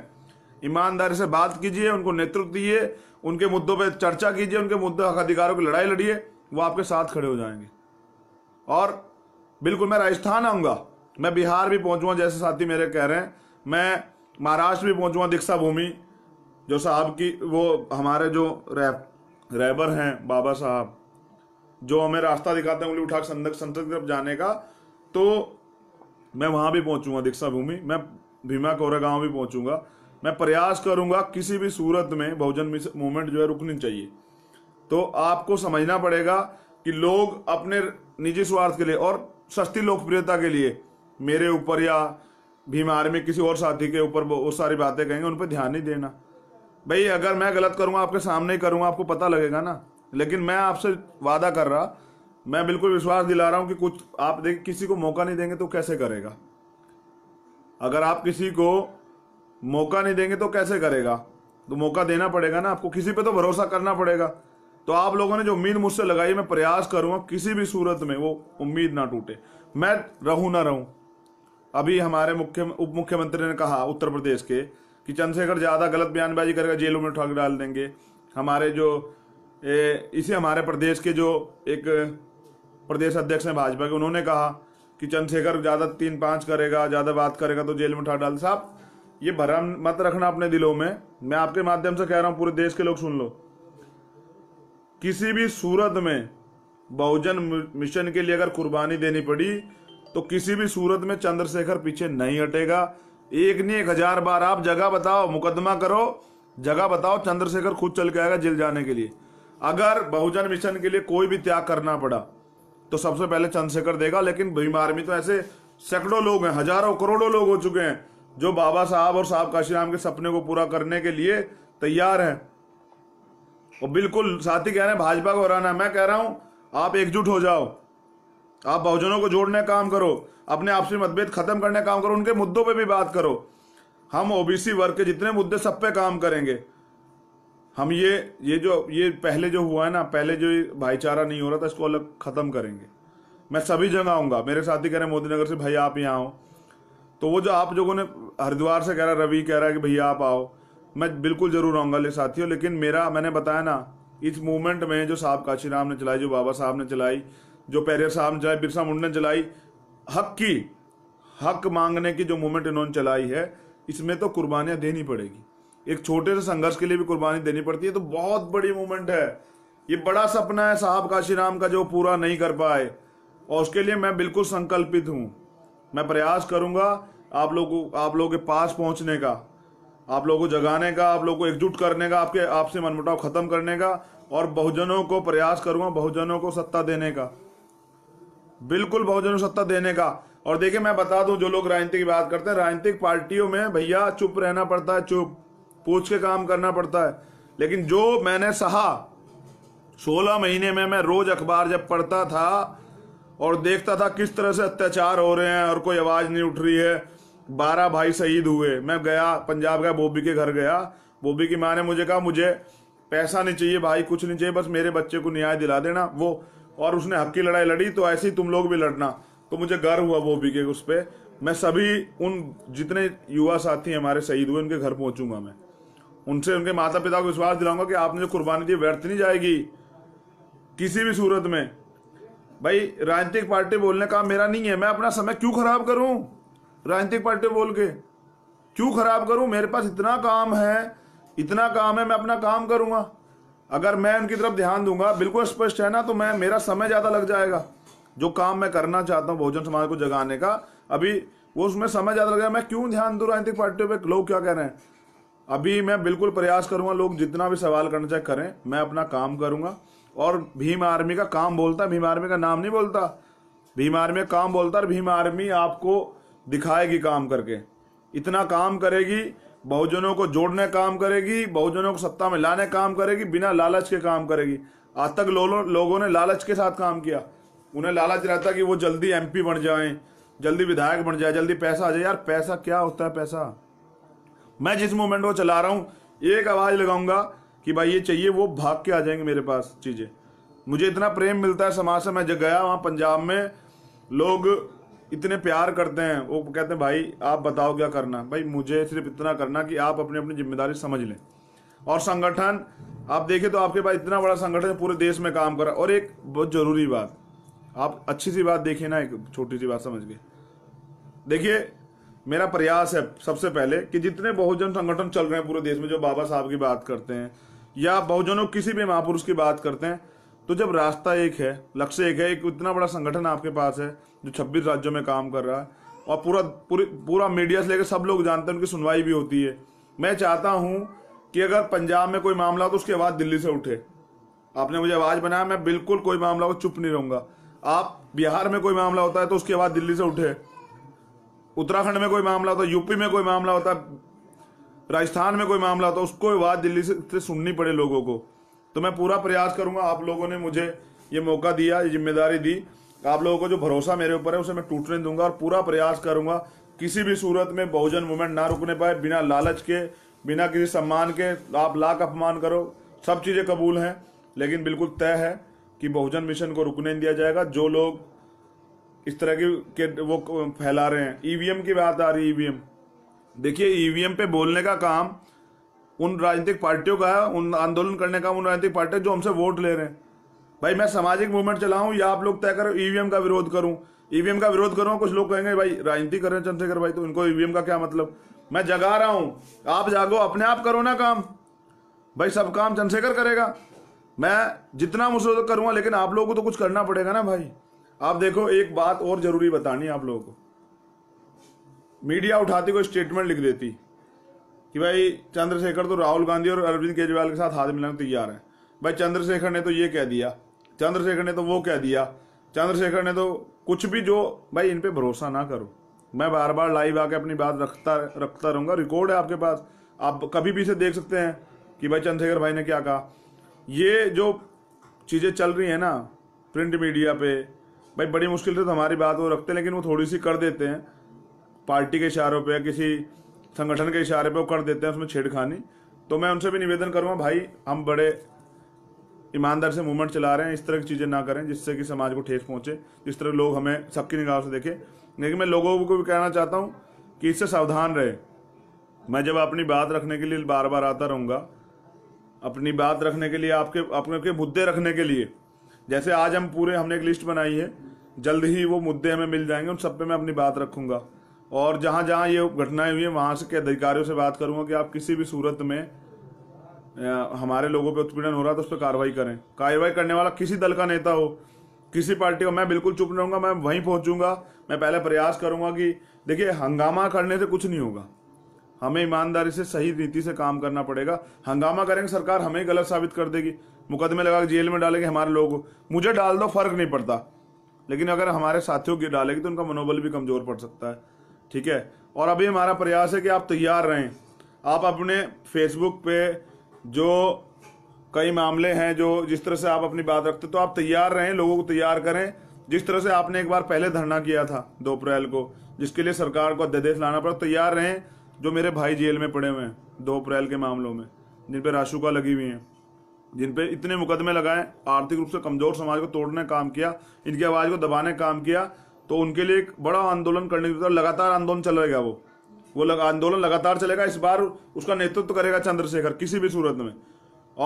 ईमानदारी से बात कीजिए उनको नेतृत्व दीजिए उनके मुद्दों पर चर्चा कीजिए उनके मुद्दों अधिकारों की लड़ाई लड़िए वो आपके साथ खड़े हो जाएंगे और बिल्कुल मैं राजस्थान आऊँगा मैं बिहार भी पहुँचूँगा जैसे साथी मेरे कह रहे हैं मैं महाराष्ट्र भी पहुँचूँगा दीक्षा भूमि जो साहब की वो हमारे जो रैप रैबर हैं बाबा साहब जो हमें रास्ता दिखाते हैं उंगली उठाकर संदक संसद की तरफ जाने का तो मैं वहाँ भी पहुंचूंगा दीक्षा भूमि मैं भीमा कोरेगांव भी पहुंचूंगा मैं प्रयास करूंगा किसी भी सूरत में बहुजन मूवमेंट जो है रुकनी चाहिए तो आपको समझना पड़ेगा कि लोग अपने निजी स्वार्थ के लिए और सस्ती लोकप्रियता के लिए मेरे ऊपर या भीम आर्मी किसी और साथी के ऊपर वो सारी बातें कहेंगे उन पर ध्यान नहीं देना भाई अगर मैं गलत करूंगा आपके सामने ही करूंगा आपको पता लगेगा ना लेकिन मैं आपसे वादा कर रहा मैं बिल्कुल विश्वास दिला रहा हूं कि कुछ आप देख किसी को मौका नहीं देंगे तो कैसे करेगा अगर आप किसी को मौका नहीं देंगे तो कैसे करेगा तो मौका देना पड़ेगा ना आपको किसी पे तो भरोसा करना पड़ेगा तो आप लोगों ने जो उम्मीद मुझसे लगाई मैं प्रयास करूंगा किसी भी सूरत में वो उम्मीद ना टूटे मैं रहू ना रहूं अभी हमारे मुख्य उप मुख्यमंत्री ने कहा उत्तर प्रदेश के कि चंद्रशेखर ज्यादा गलत बयानबाजी करेगा जेलों में ठग डाल देंगे हमारे जो ए, इसी हमारे प्रदेश के जो एक प्रदेश अध्यक्ष हैं भाजपा के उन्होंने कहा कि चंद्रशेखर ज्यादा तीन पांच करेगा ज्यादा बात करेगा तो जेल में ठग डाल साहब ये भरम मत रखना अपने दिलों में मैं आपके माध्यम से कह रहा हूं पूरे देश के लोग सुन लो किसी भी सूरत में बहुजन मिशन के लिए अगर कुर्बानी देनी पड़ी तो किसी भी सूरत में चंद्रशेखर पीछे नहीं हटेगा एक नहीं एक हजार बार आप जगह बताओ मुकदमा करो जगह बताओ चंद्रशेखर खुद चल के आएगा जेल जाने के लिए अगर बहुजन मिशन के लिए कोई भी त्याग करना पड़ा तो सबसे पहले चंद्रशेखर देगा लेकिन भीम आर्मी तो ऐसे सैकड़ों लोग हैं हजारों करोड़ों लोग हो चुके हैं जो बाबा साहब और साहब काशीराम के सपने को पूरा करने के लिए तैयार हैं और बिल्कुल साथी कह रहे हैं भाजपा को हराना मैं कह रहा हूं आप एकजुट हो जाओ आप बहुजनों को जोड़ने का काम करो अपने आपसी मतभेद खत्म करने का काम करो उनके मुद्दों पे भी बात करो हम ओबीसी वर्ग के जितने मुद्दे सब पे काम करेंगे हम ये ये जो ये पहले जो हुआ है ना पहले जो भाईचारा नहीं हो रहा था इसको अलग खत्म करेंगे मैं सभी जगह आऊंगा मेरे साथी कह रहे हैं मोदीनगर से भाई आप यहाँ आओ तो वो जो आप लोगों ने हरिद्वार से कह रहा रवि कह रहा है कि भैया आप आओ मैं बिल्कुल जरूर आऊँगा ले साथियों लेकिन मेरा मैंने बताया ना इस मूवमेंट में जो साहब काशीराम ने चलाई जो बाबा साहब ने चलाई जो पैरियर साहब ने चलाई बिरसा मुंडा ने चलाई हक की हक मांगने की जो मूवमेंट इन्होंने चलाई है इसमें तो कुर्बानियां देनी पड़ेगी एक छोटे से संघर्ष के लिए भी कुर्बानी देनी पड़ती है तो बहुत बड़ी मूवमेंट है ये बड़ा सपना है साहब काशीराम का जो पूरा नहीं कर पाए और उसके लिए मैं बिल्कुल संकल्पित हूँ मैं प्रयास करूंगा आप लोगों आप लोगों के पास पहुंचने का आप लोगों को जगाने का आप लोगों को एकजुट करने का आपके आपसे मनमुटाव खत्म करने का और बहुजनों को प्रयास करूंगा बहुजनों को सत्ता देने का बिल्कुल बहुजनों को सत्ता देने का और देखिए मैं बता दूं जो लोग राजनीति की बात करते हैं राजनीतिक पार्टियों में भैया चुप रहना पड़ता है चुप पूछ के काम करना पड़ता है लेकिन जो मैंने सहा सोलह महीने में मैं रोज अखबार जब पढ़ता था और देखता था किस तरह से अत्याचार हो रहे हैं और कोई आवाज नहीं उठ रही है बारह भाई शहीद हुए मैं गया पंजाब गया बोबी के घर गया बोबी की माँ ने मुझे कहा मुझे पैसा नहीं चाहिए भाई कुछ नहीं चाहिए बस मेरे बच्चे को न्याय दिला देना वो और उसने हक की लड़ाई लड़ी तो ऐसे ही तुम लोग भी लड़ना तो मुझे गर्व हुआ बोबी के उस पर मैं सभी उन जितने युवा साथी हमारे शहीद हुए उनके घर पहुंचूंगा मैं उनसे उनके माता पिता को विश्वास दिलाऊंगा कि आपने जो कुर्बानी दी व्यर्थ नहीं जाएगी किसी भी सूरत में भाई राजनीतिक पार्टी बोलने का मेरा नहीं है मैं अपना समय क्यों खराब करूं राजनीतिक पार्टी बोल के क्यों खराब करूं मेरे पास इतना काम है इतना काम है मैं अपना काम करूंगा अगर मैं उनकी तरफ ध्यान दूंगा बिल्कुल स्पष्ट है ना तो मैं मेरा समय ज्यादा लग जाएगा जो काम मैं करना चाहता हूँ बहुजन समाज को जगाने का अभी वो उसमें समय ज्यादा लगेगा मैं क्यों ध्यान दू राजनीतिक पार्टियों पर लोग क्या कह रहे हैं अभी मैं बिल्कुल प्रयास करूंगा लोग जितना भी सवाल करना चाहे करें मैं अपना काम करूंगा और भीम आर्मी का काम बोलता भीम आर्मी का नाम नहीं बोलता भीम आर्मी का काम बोलता और भीम आर्मी आपको दिखाएगी काम करके इतना काम करेगी बहुजनों को जोड़ने काम करेगी बहुजनों को सत्ता में लाने काम करेगी बिना लालच के काम करेगी आज तक लो, लो, लोगों ने लालच के साथ काम किया उन्हें लालच रहता कि वो जल्दी एमपी बन जाए जल्दी विधायक बन जाए जल्दी पैसा आ जाए यार पैसा क्या होता है पैसा मैं जिस मोमेंट को चला रहा हूँ एक आवाज लगाऊंगा कि भाई ये चाहिए वो भाग के आ जाएंगे मेरे पास चीजें मुझे इतना प्रेम मिलता है समाज से मैं जब गया वहाँ पंजाब में लोग इतने प्यार करते हैं वो कहते हैं भाई आप बताओ क्या करना भाई मुझे सिर्फ इतना करना कि आप अपनी अपनी जिम्मेदारी समझ लें और संगठन आप देखें तो आपके पास इतना बड़ा संगठन पूरे देश में काम कर रहा और एक बहुत ज़रूरी बात आप अच्छी सी बात देखिए ना एक छोटी सी बात समझ के देखिए मेरा प्रयास है सबसे पहले कि जितने बहुजन संगठन चल रहे हैं पूरे देश में जो बाबा साहब की बात करते हैं या बहुजनों किसी भी महापुरुष की बात करते हैं तो जब रास्ता एक है लक्ष्य एक है एक इतना बड़ा संगठन आपके पास है जो छब्बीस राज्यों में काम कर रहा है और पूरा पूरी पूरा मीडिया से लेकर सब लोग जानते हैं उनकी सुनवाई भी होती है मैं चाहता हूं कि अगर पंजाब में कोई मामला हो तो उसकी आवाज़ दिल्ली से उठे आपने मुझे आवाज़ बनाया मैं बिल्कुल कोई मामला हो चुप नहीं रहूंगा आप बिहार में कोई मामला होता है तो उसकी आवाज़ दिल्ली से उठे उत्तराखंड में कोई मामला होता है यूपी में कोई मामला होता है राजस्थान में कोई मामला होता है उसको आवाज़ दिल्ली से सुननी पड़े लोगों को तो मैं पूरा प्रयास करूंगा आप लोगों ने मुझे ये मौका दिया ये जिम्मेदारी दी आप लोगों को जो भरोसा मेरे ऊपर है उसे मैं टूटने दूंगा और पूरा प्रयास करूंगा किसी भी सूरत में बहुजन मूवमेंट ना रुकने पाए बिना लालच के बिना किसी सम्मान के आप लाख अपमान करो सब चीज़ें कबूल हैं लेकिन बिल्कुल तय है कि बहुजन मिशन को रुकने दिया जाएगा जो लोग इस तरह की के वो फैला रहे हैं ईवीएम की बात आ रही है ईवीएम देखिए ईवीएम पे बोलने का काम उन राजनीतिक पार्टियों का उन आंदोलन करने का उन राजनीतिक पार्टी जो हमसे वोट ले रहे हैं भाई मैं सामाजिक मूवमेंट चलाऊं या आप लोग तय करो ईवीएम e का विरोध करूं ईवीएम e का विरोध करूं कुछ लोग कहेंगे भाई राजनीति कर रहे हैं चंद्रशेखर भाई तो इनको ईवीएम e का क्या मतलब मैं जगा रहा हूं आप जागो अपने आप करो ना काम भाई सब काम चंद्रशेखर करेगा मैं जितना मुझसे तो करूंगा लेकिन आप लोगों को तो कुछ करना पड़ेगा ना भाई आप देखो एक बात और जरूरी बतानी है आप लोगों को मीडिया उठाती कोई स्टेटमेंट लिख देती कि भाई चंद्रशेखर तो राहुल गांधी और अरविंद केजरीवाल के साथ हाथ मिलाने तैयार हैं भाई चंद्रशेखर ने तो ये कह दिया चंद्रशेखर ने तो वो कह दिया चंद्रशेखर ने तो कुछ भी जो भाई इन पर भरोसा ना करो मैं बार बार लाइव आके अपनी बात रखता रखता रहूँगा रिकॉर्ड है आपके पास आप कभी भी इसे देख सकते हैं कि भाई चंद्रशेखर भाई ने क्या कहा ये जो चीज़ें चल रही हैं ना प्रिंट मीडिया पे भाई बड़ी मुश्किल से तो हमारी बात वो रखते हैं लेकिन वो थोड़ी सी कर देते हैं पार्टी के इशारों पे किसी संगठन के इशारे पर कर देते हैं उसमें छेड़खानी तो मैं उनसे भी निवेदन करूँगा भाई हम बड़े ईमानदार से मूवमेंट चला रहे हैं इस तरह की चीज़ें ना करें जिससे कि समाज को ठेस पहुंचे जिस तरह लोग हमें सबकी निगाह से देखें लेकिन मैं लोगों को भी कहना चाहता हूं कि इससे सावधान रहे मैं जब अपनी बात रखने के लिए बार बार आता रहूँगा अपनी बात रखने के लिए आपके अपने मुद्दे रखने के लिए जैसे आज हम पूरे हमने एक लिस्ट बनाई है जल्द ही वो मुद्दे हमें मिल जाएंगे उन सब पे मैं अपनी बात रखूंगा और जहाँ जहाँ ये घटनाएं हुई हैं वहाँ से के अधिकारियों से बात करूँगा कि आप किसी भी सूरत में हमारे लोगों पे उत्पीड़न हो रहा था तो उस पर कार्रवाई करें कार्रवाई करने वाला किसी दल का नेता हो किसी पार्टी का मैं बिल्कुल चुप रहूंगा मैं वहीं पहुंचूंगा मैं पहले प्रयास करूंगा कि देखिए हंगामा करने से कुछ नहीं होगा हमें ईमानदारी से सही नीति से काम करना पड़ेगा हंगामा करेंगे सरकार हमें गलत साबित कर देगी मुकदमे लगा जेल में डालेंगे हमारे लोग मुझे डाल दो फर्क नहीं पड़ता लेकिन अगर हमारे साथियों की डालेगी तो उनका मनोबल भी कमजोर पड़ सकता है ठीक है और अभी हमारा प्रयास है कि आप तैयार रहें आप अपने फेसबुक पे जो कई मामले हैं जो जिस तरह से आप अपनी बात रखते तो आप तैयार रहें लोगों को तैयार करें जिस तरह से आपने एक बार पहले धरना किया था दो अप्रैल को जिसके लिए सरकार को अध्यादेश लाना पड़ा तो तैयार रहें जो मेरे भाई जेल में पड़े हुए हैं दो अप्रैल के मामलों में जिन पर राशुका लगी हुई हैं जिन पर इतने मुकदमे लगाए आर्थिक रूप से कमजोर समाज को तोड़ने काम किया इनकी आवाज को दबाने काम किया तो उनके लिए एक बड़ा आंदोलन करने की लगातार आंदोलन चल रहेगा वो वो लग, आंदोलन लगातार चलेगा इस बार उसका नेतृत्व तो करेगा चंद्रशेखर किसी भी सूरत में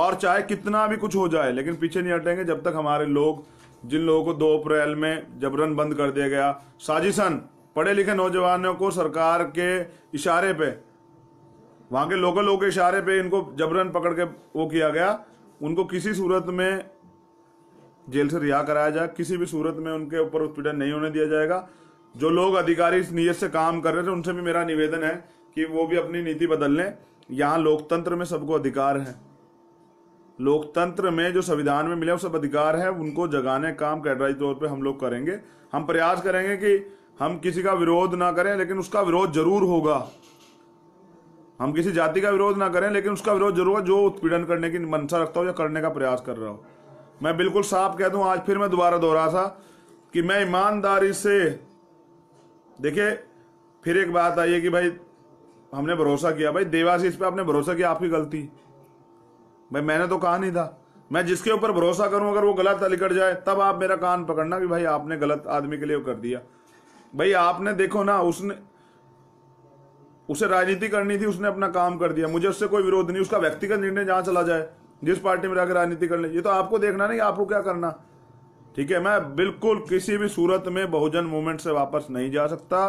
और चाहे कितना भी कुछ हो जाए लेकिन पीछे नहीं हटेंगे जब तक हमारे लोग जिन लोगों को दो अप्रैल में जबरन बंद कर दिया गया साजिशन पढ़े लिखे नौजवानों को सरकार के इशारे पे वहां के लोकल लोगों के इशारे पे इनको जबरन पकड़ के वो किया गया उनको किसी सूरत में जेल से रिहा कराया जाए किसी भी सूरत में उनके ऊपर उत्पीड़न नहीं होने दिया जाएगा जो लोग अधिकारी इस नीयत से काम कर रहे थे उनसे भी मेरा निवेदन है कि वो भी अपनी नीति बदल लें यहाँ लोकतंत्र में सबको अधिकार है लोकतंत्र में जो संविधान में मिले वो सब अधिकार है उनको जगाने काम कैडराइज तौर पर हम लोग करेंगे हम प्रयास करेंगे कि हम किसी का विरोध ना करें लेकिन उसका विरोध जरूर होगा हम किसी जाति का विरोध ना करें लेकिन उसका विरोध जरूर होगा जो उत्पीड़न करने की मंशा रखता हो या करने का प्रयास कर रहा हो मैं बिल्कुल साफ कह दूं आज फिर मैं दोबारा दोहरा था कि मैं ईमानदारी से देखिए फिर एक बात आई है कि भाई हमने भरोसा किया भाई देवाशीष पे आपने भरोसा किया आपकी गलती भाई मैंने तो कहा नहीं था मैं जिसके ऊपर भरोसा करूं अगर वो गलत निकट जाए तब आप मेरा कान पकड़ना कि भाई आपने गलत आदमी के लिए कर दिया भाई आपने देखो ना उसने उसे राजनीति करनी थी उसने अपना काम कर दिया मुझे उससे कोई विरोध नहीं उसका व्यक्तिगत निर्णय जहां चला जाए जिस पार्टी में जाकर राजनीति करनी ये तो आपको देखना नहीं आपको क्या करना ठीक है मैं बिल्कुल किसी भी सूरत में बहुजन मूवमेंट से वापस नहीं जा सकता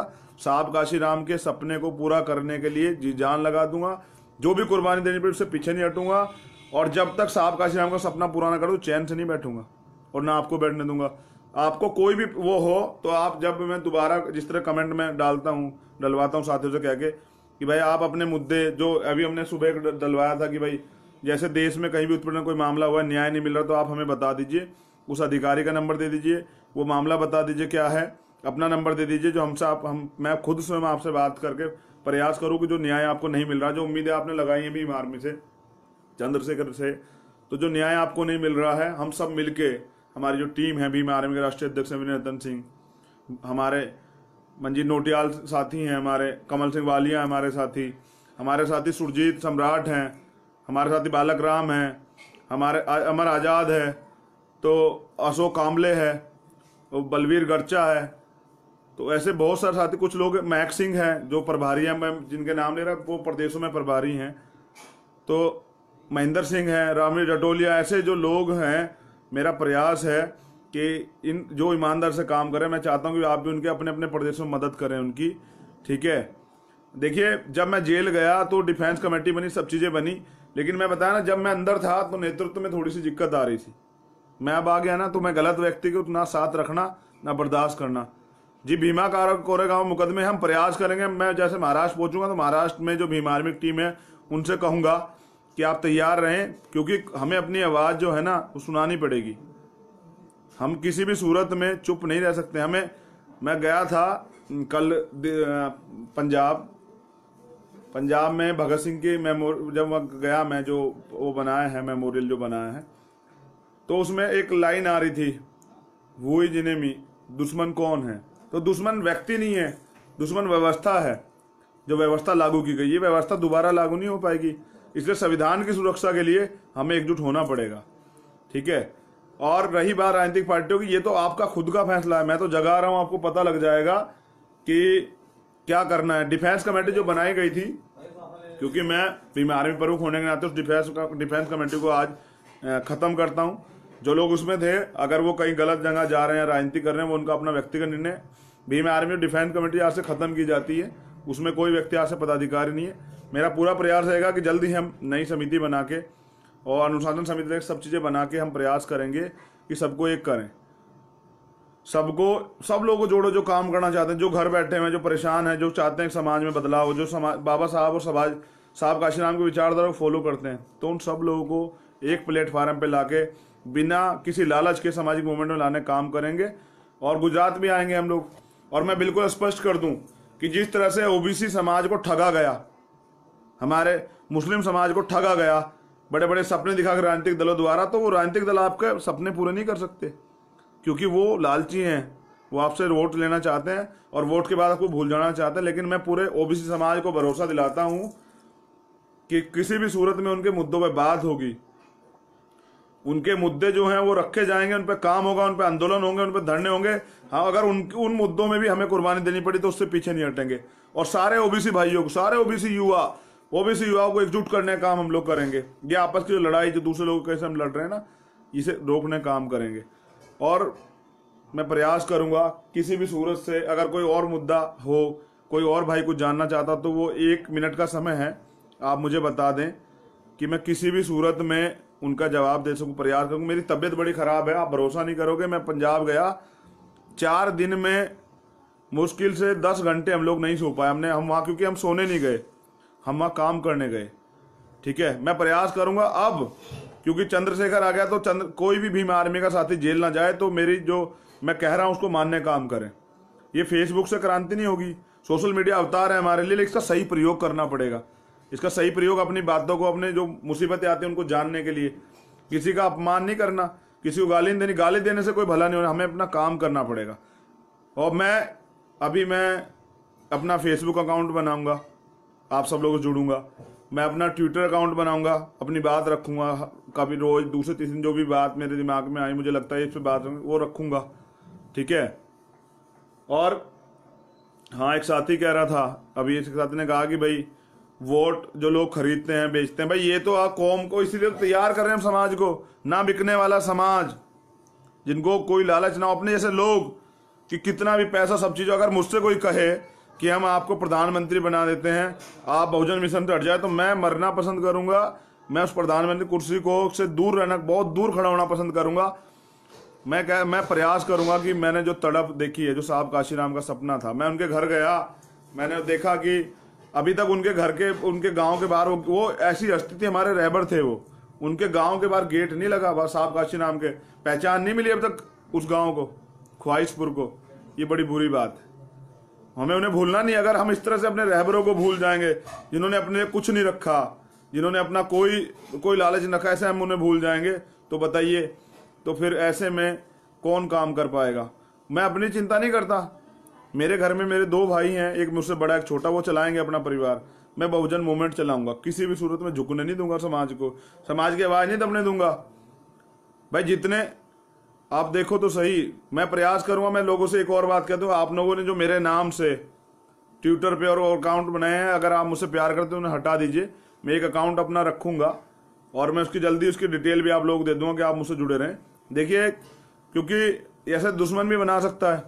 साहब काशीराम के सपने को पूरा करने के लिए जी जान लगा दूंगा जो भी कुर्बानी देनी पड़े उससे पीछे नहीं हटूंगा और जब तक साहब काशीराम का सपना पूरा ना करूँ चैन से नहीं बैठूंगा और ना आपको बैठने दूंगा आपको कोई भी वो हो तो आप जब मैं दोबारा जिस तरह कमेंट में डालता हूँ डलवाता हूँ साथियों से कह के कि भाई आप अपने मुद्दे जो अभी हमने सुबह डलवाया था कि भाई जैसे देश में कहीं भी उत्पीड़न कोई मामला हुआ न्याय नहीं मिल रहा तो आप हमें बता दीजिए उस अधिकारी का नंबर दे दीजिए वो मामला बता दीजिए क्या है अपना नंबर दे दीजिए जो हमसे आप हम मैं खुद स्वयं आपसे बात करके प्रयास करूँ कि जो न्याय आपको नहीं मिल रहा जो उम्मीदें आपने लगाई हैं भीम आर्मी से चंद्रशेखर से तो जो न्याय आपको नहीं मिल रहा है हम सब मिलके हमारी जो टीम है भीम आर्मी के राष्ट्रीय अध्यक्ष अभिनय रतन सिंह हमारे मंजीत नोटियाल साथी हैं हमारे कमल सिंह वालिया हमारे साथी हमारे साथी सुरजीत सम्राट हैं हमारे साथी बालक राम हैं हमारे अमर आज़ाद है तो अशोक कामले है तो बलवीर गर्चा है तो ऐसे बहुत सारे साथी कुछ लोग मैक सिंह हैं जो प्रभारी हैं मैं जिनके नाम ले रहा वो प्रदेशों में प्रभारी हैं तो महेंद्र सिंह हैं रामवीर जटोलिया ऐसे जो लोग हैं मेरा प्रयास है कि इन जो ईमानदार से काम करें मैं चाहता हूं कि आप भी उनके अपने अपने प्रदेशों में मदद करें उनकी ठीक है देखिए जब मैं जेल गया तो डिफेंस कमेटी बनी सब चीज़ें बनी लेकिन मैं बताया ना जब मैं अंदर था तो नेतृत्व में थोड़ी सी दिक्कत आ रही थी मैं अब आ गया ना तो मैं गलत व्यक्ति को ना साथ रखना ना बर्दाश्त करना जी भीमा कारक कोरेगांव मुकदमे हम प्रयास करेंगे मैं जैसे महाराष्ट्र पहुंचूंगा तो महाराष्ट्र में जो भीम आर्मिक टीम है उनसे कहूंगा कि आप तैयार रहें क्योंकि हमें अपनी आवाज़ जो है ना वो सुनानी पड़ेगी हम किसी भी सूरत में चुप नहीं रह सकते हमें मैं गया था कल पंजाब पंजाब में भगत सिंह के मेमोर जब वहाँ गया मैं जो वो बनाया है मेमोरियल जो बनाया है तो उसमें एक लाइन आ रही थी वो ही जिनेमी दुश्मन कौन है तो दुश्मन व्यक्ति नहीं है दुश्मन व्यवस्था है जो व्यवस्था लागू की गई ये व्यवस्था दोबारा लागू नहीं हो पाएगी इसलिए संविधान की सुरक्षा के लिए हमें एकजुट होना पड़ेगा ठीक है और रही बात राजनीतिक पार्टियों की ये तो आपका खुद का फैसला है मैं तो जगा रहा हूँ आपको पता लग जाएगा कि क्या करना है डिफेंस कमेटी जो बनाई गई थी क्योंकि मैं फिर मैं आर्मी प्रमुख होने के नाते उस डिफेंस डिफेंस कमेटी को आज ख़त्म करता हूँ जो लोग उसमें थे अगर वो कहीं गलत जगह जा रहे हैं राजनीति कर रहे हैं वो उनका अपना व्यक्तिगत निर्णय भीम आर्मी और डिफेंस कमेटी आज से ख़त्म की जाती है उसमें कोई व्यक्ति आज से पदाधिकारी नहीं है मेरा पूरा प्रयास रहेगा कि जल्द ही हम नई समिति बना के और अनुशासन समिति सब चीज़ें बना के हम प्रयास करेंगे कि सबको एक करें सबको सब लोगों को जोड़ो जो काम करना चाहते हैं जो घर बैठे हैं जो परेशान हैं जो चाहते हैं समाज में बदलाव जो समाज बाबा साहब और समाज साहब काशीराम की विचारधारा को फॉलो करते हैं तो उन सब लोगों को एक प्लेटफार्म पे लाके बिना किसी लालच के सामाजिक मूवमेंट में लाने काम करेंगे और गुजरात भी आएंगे हम लोग और मैं बिल्कुल स्पष्ट कर दूं कि जिस तरह से ओबीसी समाज को ठगा गया हमारे मुस्लिम समाज को ठगा गया बड़े बड़े सपने दिखा राजनीतिक दलों द्वारा तो वो राजनीतिक दल आपके सपने पूरे नहीं कर सकते क्योंकि वो लालची हैं वो आपसे वोट लेना चाहते हैं और वोट के बाद आपको भूल जाना चाहते हैं लेकिन मैं पूरे ओबीसी समाज को भरोसा दिलाता हूँ कि किसी भी सूरत में उनके मुद्दों पर बात होगी उनके मुद्दे जो हैं वो रखे जाएंगे उन पर काम होगा उन पर आंदोलन होंगे उन पर धरने होंगे हाँ अगर उन उन मुद्दों में भी हमें कुर्बानी देनी पड़ी तो उससे पीछे नहीं हटेंगे और सारे ओबीसी भाइयों को सारे ओबीसी युवा ओबीसी युवाओं को एकजुट करने का काम हम लोग करेंगे ये आपस की जो लड़ाई जो दूसरे लोगों कैसे हम लड़ रहे हैं ना इसे रोकने का काम करेंगे और मैं प्रयास करूंगा किसी भी सूरत से अगर कोई और मुद्दा हो कोई और भाई कुछ जानना चाहता तो वो एक मिनट का समय है आप मुझे बता दें कि मैं किसी भी सूरत में उनका जवाब दे सकूं प्रयास करूँ मेरी तबीयत बड़ी ख़राब है आप भरोसा नहीं करोगे मैं पंजाब गया चार दिन में मुश्किल से दस घंटे हम लोग नहीं सो पाए हमने हम वहाँ क्योंकि हम सोने नहीं गए हम वहाँ काम करने गए ठीक है मैं प्रयास करूँगा अब क्योंकि चंद्रशेखर आ गया तो चंद्र कोई भी भीम आर्मी का साथी जेल ना जाए तो मेरी जो मैं कह रहा हूँ उसको मानने काम करें ये फेसबुक से क्रांति नहीं होगी सोशल मीडिया अवतार है हमारे लिए इसका सही प्रयोग करना पड़ेगा इसका सही प्रयोग अपनी बातों को अपने जो मुसीबतें आती हैं उनको जानने के लिए किसी का अपमान नहीं करना किसी को गाली देनी गाली देने से कोई भला नहीं होना हमें अपना काम करना पड़ेगा और मैं अभी मैं अपना फेसबुक अकाउंट बनाऊंगा आप सब लोगों से जुड़ूंगा मैं अपना ट्विटर अकाउंट बनाऊंगा अपनी बात रखूंगा काफ़ी रोज दूसरे तीसरे दिन जो भी बात मेरे दिमाग में आई मुझे लगता है इस पर बात वो रखूंगा ठीक है और हाँ एक साथी कह रहा था अभी एक साथी ने कहा कि भाई वोट जो लोग खरीदते हैं बेचते हैं भाई ये तो आप कौम को इसीलिए तो तैयार कर रहे हैं समाज को ना बिकने वाला समाज जिनको कोई लालच ना अपने जैसे लोग कि कितना भी पैसा सब चीज़ अगर मुझसे कोई कहे कि हम आपको प्रधानमंत्री बना देते हैं आप बहुजन मिशन से हट जाए तो मैं मरना पसंद करूंगा मैं उस प्रधानमंत्री कुर्सी को से दूर रहना बहुत दूर खड़ा होना पसंद करूंगा मैं कह मैं प्रयास करूंगा कि मैंने जो तड़प देखी है जो साहब काशीराम का सपना था मैं उनके घर गया मैंने देखा कि अभी तक उनके घर के उनके गांव के बाहर वो ऐसी हस्ती थी हमारे रहबर थे वो उनके गांव के बाहर गेट नहीं लगा हुआ साहब काशी के पहचान नहीं मिली अब तक उस गांव को ख्वाहिशपुर को ये बड़ी बुरी बात है हमें उन्हें भूलना नहीं अगर हम इस तरह से अपने रहबरों को भूल जाएंगे जिन्होंने अपने कुछ नहीं रखा जिन्होंने अपना कोई कोई लालच नहीं रखा ऐसे हम उन्हें भूल जाएंगे तो बताइए तो फिर ऐसे में कौन काम कर पाएगा मैं अपनी चिंता नहीं करता मेरे घर में मेरे दो भाई हैं एक मुझसे बड़ा एक छोटा वो चलाएंगे अपना परिवार मैं बहुजन मूवमेंट चलाऊंगा किसी भी सूरत में झुकने नहीं दूंगा समाज को समाज की आवाज़ नहीं दबने दूंगा भाई जितने आप देखो तो सही मैं प्रयास करूंगा मैं लोगों से एक और बात कहता हूँ आप लोगों ने जो मेरे नाम से ट्विटर पे और अकाउंट बनाए हैं अगर आप मुझसे प्यार करते हो उन्हें हटा दीजिए मैं एक अकाउंट अपना रखूंगा और मैं उसकी जल्दी उसकी डिटेल भी आप लोग दे दूंगा कि आप मुझसे जुड़े रहें देखिए क्योंकि ऐसा दुश्मन भी बना सकता है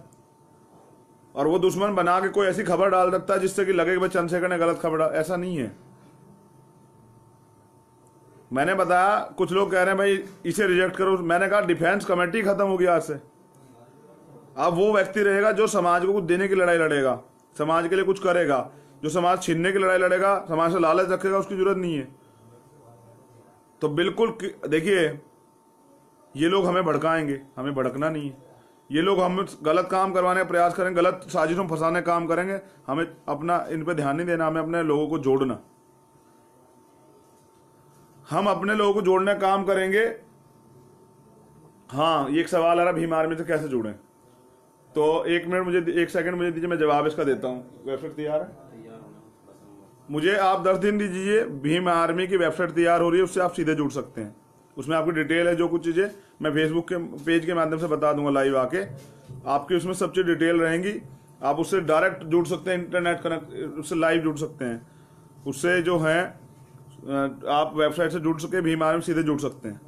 और वो दुश्मन बना के कोई ऐसी खबर डाल सकता है जिससे कि लगे कि भाई चंद्रशेखर ने गलत खबर ऐसा नहीं है मैंने बताया कुछ लोग कह रहे हैं भाई इसे रिजेक्ट करो मैंने कहा डिफेंस कमेटी खत्म होगी आज से अब वो व्यक्ति रहेगा जो समाज को कुछ देने की लड़ाई लड़ेगा समाज के लिए कुछ करेगा जो समाज छीनने की लड़ाई लड़ेगा समाज से लालच रखेगा उसकी जरूरत नहीं है तो बिल्कुल देखिए ये लोग हमें भड़काएंगे हमें भड़कना नहीं है ये लोग हम गलत काम करवाने का प्रयास करेंगे गलत साजिशों में फंसाने का काम करेंगे हमें अपना इन पर ध्यान नहीं देना हमें अपने लोगों को जोड़ना हम अपने लोगों को जोड़ने का काम करेंगे हाँ एक सवाल आ रहा भीम आर्मी से कैसे जुड़े तो एक मिनट मुझे एक सेकंड मुझे दीजिए मैं जवाब इसका देता हूँ वेबसाइट तैयार है मुझे आप दस दिन दीजिए भीम आर्मी की वेबसाइट तैयार हो रही है उससे आप सीधे जुड़ सकते हैं उसमें आपकी डिटेल है जो कुछ चीज़ें मैं फेसबुक के पेज के माध्यम से बता दूंगा लाइव आके आपकी उसमें सब चीज़ डिटेल रहेंगी आप उससे डायरेक्ट जुड़ सकते हैं इंटरनेट कनेक्ट उससे लाइव जुड़ सकते हैं उससे जो है आप वेबसाइट से जुड़ सके भीम आर्मी सीधे जुड़ सकते हैं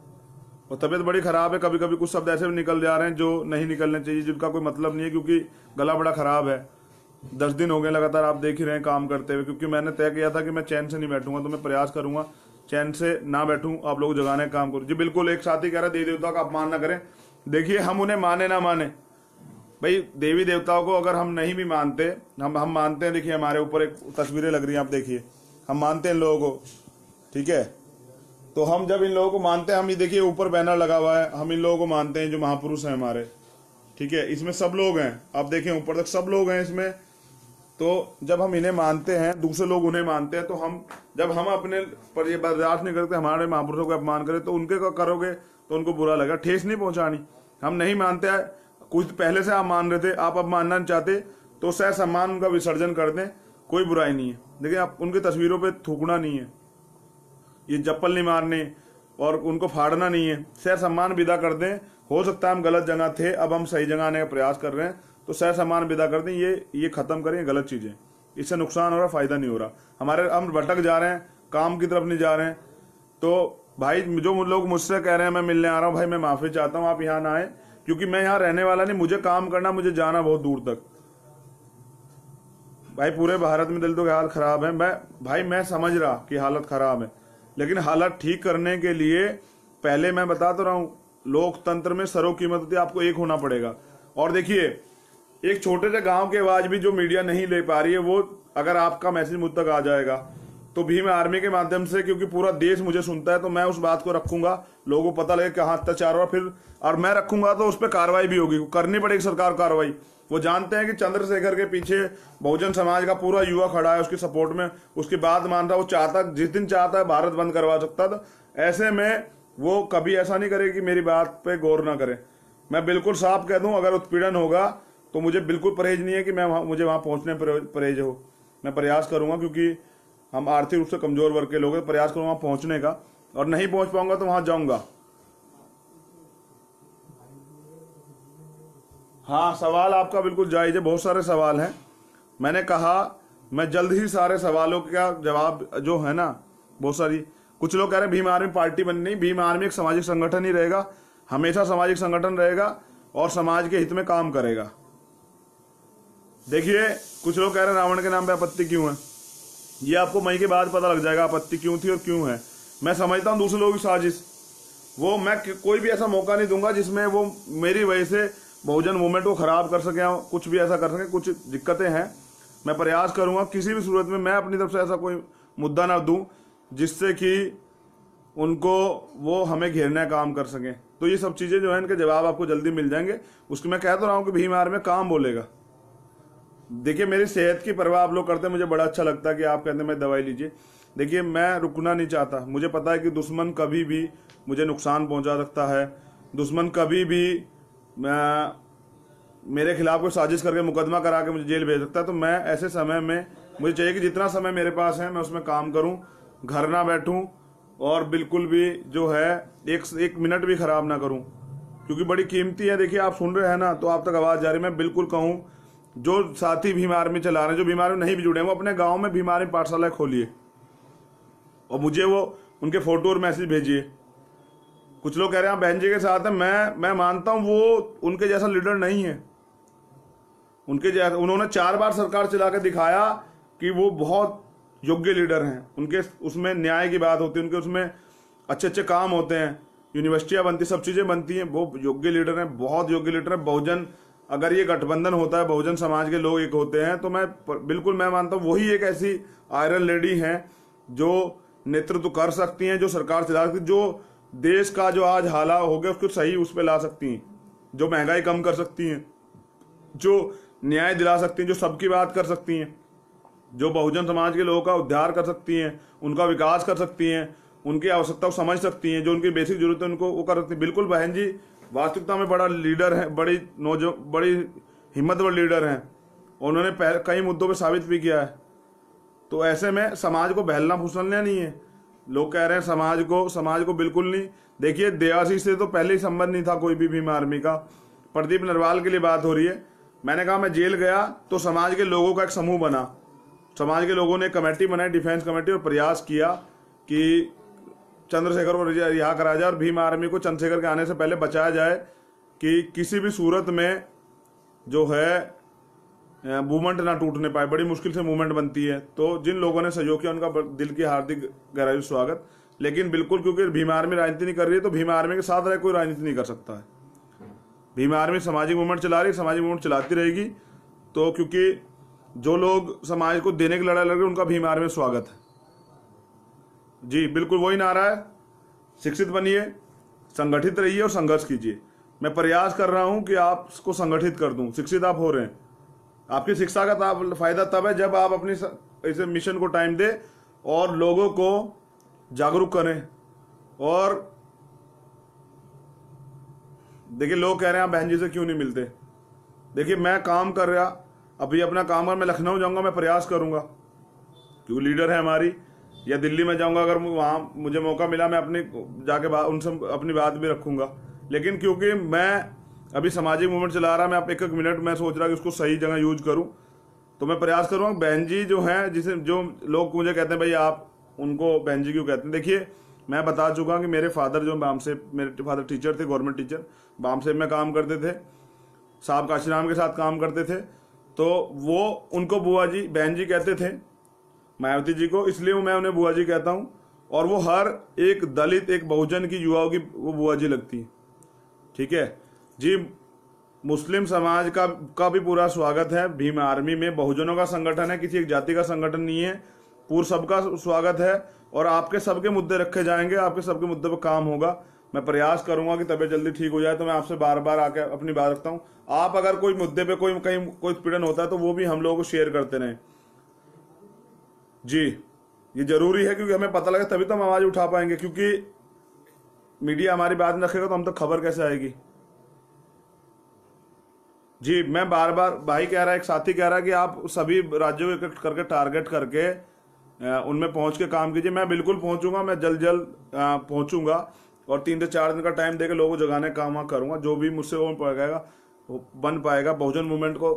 और तबीयत बड़ी खराब है कभी कभी कुछ शब्द ऐसे भी निकल जा रहे हैं जो नहीं निकलने चाहिए जिनका कोई मतलब नहीं है क्योंकि गला बड़ा खराब है दस दिन हो गए लगातार आप देख ही रहे हैं काम करते हुए क्योंकि मैंने तय किया था कि मैं चैन से नहीं बैठूंगा तो मैं प्रयास करूंगा चैन से ना बैठूं आप लोग जगाने का काम करूँ जी बिल्कुल एक साथी कह रहा है देवी देवताओं का अपमान ना करें देखिए हम उन्हें माने ना माने भाई देवी देवताओं को अगर हम नहीं भी मानते हम हम मानते हैं देखिए हमारे ऊपर एक तस्वीरें लग रही हैं आप देखिए हम मानते हैं लोगों को ठीक है तो हम जब इन लोगों को मानते हैं हम ये देखिए ऊपर बैनर लगा हुआ है हम इन लोगों को मानते हैं जो महापुरुष हैं हमारे ठीक है इसमें सब लोग हैं आप देखें ऊपर तक सब लोग हैं इसमें तो जब हम इन्हें मानते हैं दूसरे लोग उन्हें मानते हैं तो हम जब हम अपने पर ये बर्दाश्त नहीं करते हमारे महापुरुषों का अपमान करें तो उनके का करोगे तो उनको बुरा लगा ठेस नहीं पहुंचानी हम नहीं मानते हैं कुछ पहले से आप मान रहे थे आप अब मानना नहीं चाहते तो सह सम्मान उनका विसर्जन कर दें कोई बुराई नहीं है देखिए आप उनकी तस्वीरों पर थूकना नहीं है ये चप्पल नहीं मारने और उनको फाड़ना नहीं है सैर सम्मान विदा कर दें हो सकता है हम गलत जगह थे अब हम सही जगह आने का प्रयास कर रहे हैं तो सैर सम्मान विदा कर दें ये ये खत्म करें गलत चीज़ें इससे नुकसान हो रहा फायदा नहीं हो रहा हमारे हम भटक जा रहे हैं काम की तरफ नहीं जा रहे हैं तो भाई जो लोग मुझसे कह रहे हैं मैं मिलने आ रहा हूँ भाई मैं माफ़ी चाहता हूँ आप यहाँ ना आए क्योंकि मैं यहाँ रहने वाला नहीं मुझे काम करना मुझे जाना बहुत दूर तक भाई पूरे भारत में दिल तो हालत ख़राब है मैं भाई मैं समझ रहा कि हालत ख़राब है लेकिन हालत ठीक करने के लिए पहले मैं बता तो रहा हूं लोकतंत्र में सरो की मदद आपको एक होना पड़ेगा और देखिए एक छोटे से गांव के आवाज भी जो मीडिया नहीं ले पा रही है वो अगर आपका मैसेज मुझ तक आ जाएगा तो भीम आर्मी के माध्यम से क्योंकि पूरा देश मुझे सुनता है तो मैं उस बात को रखूंगा लोगों को पता लगे कहाँ अत्याचार हुआ फिर और मैं रखूंगा तो उस पर कार्रवाई भी होगी करनी पड़ेगी सरकार कार्रवाई वो जानते हैं कि चंद्रशेखर के पीछे बहुजन समाज का पूरा युवा खड़ा है उसकी सपोर्ट में उसकी बात मान रहा है वो चाहता जिस दिन चाहता है भारत बंद करवा सकता था ऐसे में वो कभी ऐसा नहीं करे कि मेरी बात पे गौर ना करे मैं बिल्कुल साफ कह दूं अगर उत्पीड़न होगा तो मुझे बिल्कुल परहेज नहीं है कि मैं वहाँ मुझे वहाँ पहुँचने परहेज हो मैं प्रयास करूँगा क्योंकि हम आर्थिक रूप से कमज़ोर वर्ग के लोग हैं प्रयास करूँगा पहुँचने का और नहीं पहुँच पाऊँगा तो वहाँ जाऊँगा हाँ सवाल आपका बिल्कुल जायज है बहुत सारे सवाल हैं मैंने कहा मैं जल्द ही सारे सवालों का जवाब जो है ना बहुत सारी कुछ लोग कह रहे हैं भीम आर्मी पार्टी बननी नहीं भीम आर्मी एक सामाजिक संगठन ही रहेगा हमेशा सामाजिक संगठन रहेगा और समाज के हित में काम करेगा देखिए कुछ लोग कह रहे हैं रावण के नाम पे आपत्ति क्यों है ये आपको मई के बाद पता लग जाएगा आपत्ति क्यों थी और क्यों है मैं समझता हूँ दूसरे लोगों की साजिश वो मैं कोई भी ऐसा मौका नहीं दूंगा जिसमें वो मेरी वजह से बहुजन मूवमेंट को ख़राब कर सके कुछ भी ऐसा कर सके कुछ दिक्कतें हैं मैं प्रयास करूँगा किसी भी सूरत में मैं अपनी तरफ से ऐसा कोई मुद्दा ना दूँ जिससे कि उनको वो हमें घेरने काम कर सकें तो ये सब चीज़ें जो है इनके जवाब आपको जल्दी मिल जाएंगे उसके मैं कह तो रहा हूँ कि भीम आर में काम बोलेगा देखिए मेरी सेहत की परवाह आप लोग करते हैं मुझे बड़ा अच्छा लगता है कि आप कहते हैं मैं दवाई लीजिए देखिए मैं रुकना नहीं चाहता मुझे पता है कि दुश्मन कभी भी मुझे नुकसान पहुंचा सकता है दुश्मन कभी भी मैं मेरे खिलाफ कोई साजिश करके मुकदमा करा के मुझे जेल भेज सकता है तो मैं ऐसे समय में मुझे चाहिए कि जितना समय मेरे पास है मैं उसमें काम करूं घर ना बैठूं और बिल्कुल भी जो है एक एक मिनट भी ख़राब ना करूं क्योंकि बड़ी कीमती है देखिए आप सुन रहे हैं ना तो आप तक आवाज़ जा रही है मैं बिल्कुल कहूँ जो साथी बीमार में चला रहे हैं जो बीमार में नहीं भी जुड़े हैं वो अपने गाँव में बीमारी पाठशाला खोलिए और मुझे वो उनके फ़ोटो और मैसेज भेजिए कुछ लोग कह रहे हैं हाँ, बहन जी के साथ है मैं मैं मानता हूं वो उनके जैसा लीडर नहीं है उनके जैसा उन्होंने चार बार सरकार चला के दिखाया कि वो बहुत योग्य लीडर हैं उनके उसमें न्याय की बात होती है उनके उसमें अच्छे अच्छे काम होते हैं यूनिवर्सिटियाँ बनती सब चीज़ें बनती हैं वो योग्य लीडर हैं बहुत योग्य लीडर हैं बहुजन अगर ये गठबंधन होता है बहुजन समाज के लोग एक होते हैं तो मैं बिल्कुल मैं मानता हूँ वही एक ऐसी आयरन लेडी हैं जो नेतृत्व कर सकती हैं जो सरकार चला सकती जो देश का जो आज हाला हो गया उसको सही उस पर ला सकती हैं जो महंगाई कम कर सकती हैं जो न्याय दिला सकती हैं जो सबकी बात कर सकती हैं जो बहुजन समाज के लोगों का उद्धार कर सकती हैं उनका विकास कर सकती हैं उनकी आवश्यकता को समझ सकती हैं जो उनकी बेसिक जरूरत है उनको वो कर सकती हैं बिल्कुल बहन जी वास्तविकता में बड़ा लीडर है बड़ी नौजो बड़ी हिम्मतवर लीडर हैं उन्होंने कई मुद्दों पर साबित भी किया है तो ऐसे में समाज को बहलना फुसलना नहीं है लोग कह रहे हैं समाज को समाज को बिल्कुल नहीं देखिए देवाशीष से तो पहले ही संबंध नहीं था कोई भी भीम आर्मी का प्रदीप नरवाल के लिए बात हो रही है मैंने कहा मैं जेल गया तो समाज के लोगों का एक समूह बना समाज के लोगों ने कमेटी बनाई डिफेंस कमेटी और प्रयास किया कि चंद्रशेखर को रिहा करा जाए और भीम आर्मी को चंद्रशेखर के आने से पहले बचाया जाए कि किसी भी सूरत में जो है मूवमेंट ना टूटने पाए बड़ी मुश्किल से मूवमेंट बनती है तो जिन लोगों ने सहयोग किया उनका दिल की हार्दिक गहराई स्वागत लेकिन बिल्कुल क्योंकि भीम आर्मी राजनीति नहीं कर रही है तो भीम आर्मी के साथ रह कोई राजनीति नहीं कर सकता है भीम आर्मी सामाजिक मूवमेंट चला रही है सामाजिक मूवमेंट चलाती रहेगी तो क्योंकि जो लोग समाज को देने की लड़ाई लड़ रहे उनका भीम आर्मी स्वागत है जी बिल्कुल वही नारा है शिक्षित बनिए संगठित रहिए और संघर्ष कीजिए मैं प्रयास कर रहा हूं कि आपको संगठित कर दूं शिक्षित आप हो रहे हैं आपकी शिक्षा का फायदा तब है जब आप अपनी इस मिशन को टाइम दे और लोगों को जागरूक करें और देखिए लोग कह रहे हैं आप बहन जी से क्यों नहीं मिलते देखिए मैं काम कर रहा अभी अपना काम कर मैं लखनऊ जाऊंगा मैं प्रयास करूंगा क्योंकि लीडर है हमारी या दिल्ली में जाऊंगा अगर वहाँ मुझे मौका मिला मैं अपनी जाके उनसे अपनी बात भी रखूंगा लेकिन क्योंकि मैं अभी सामाजिक मूवमेंट चला रहा है मैं आप एक एक मिनट मैं सोच रहा कि उसको सही जगह यूज करूँ तो मैं प्रयास करूंगा बहन जी जो हैं जिसे जो लोग मुझे कहते हैं भाई आप उनको बहन जी क्यों कहते हैं देखिए मैं बता चुका हूँ कि मेरे फादर जो से मेरे फादर टीचर थे गवर्नमेंट टीचर से में काम करते थे साहब काशीराम के साथ काम करते थे तो वो उनको बुआ जी बहन जी कहते थे मायावती जी को इसलिए मैं उन्हें बुआ जी कहता हूँ और वो हर एक दलित एक बहुजन की युवाओं की वो बुआ जी लगती है ठीक है जी मुस्लिम समाज का का भी पूरा स्वागत है भीम आर्मी में बहुजनों का संगठन है किसी एक जाति का संगठन नहीं है पूर्व सबका स्वागत है और आपके सबके मुद्दे रखे जाएंगे आपके सबके मुद्दे पर काम होगा मैं प्रयास करूंगा कि तबीयत जल्दी ठीक हो जाए तो मैं आपसे बार बार आके अपनी बात रखता हूँ आप अगर कोई मुद्दे पे कोई कहीं कोई उत्पीड़न होता है तो वो भी हम लोगों को शेयर करते रहें जी ये जरूरी है क्योंकि हमें पता लगे तभी तो हम आवाज़ उठा पाएंगे क्योंकि मीडिया हमारी बात नहीं रखेगा तो हम तक तो खबर कैसे आएगी जी मैं बार बार भाई कह रहा है एक साथी कह रहा है कि आप सभी राज्यों को करके टारगेट करके उनमें पहुंच के काम कीजिए मैं बिल्कुल पहुंचूंगा मैं जल्द जल्द पहुंचूंगा और तीन से चार दिन का टाइम देकर लोगों को जगाने का वहाँ करूंगा जो भी मुझसे हो पाएगा बन पाएगा बहुजन मूवमेंट को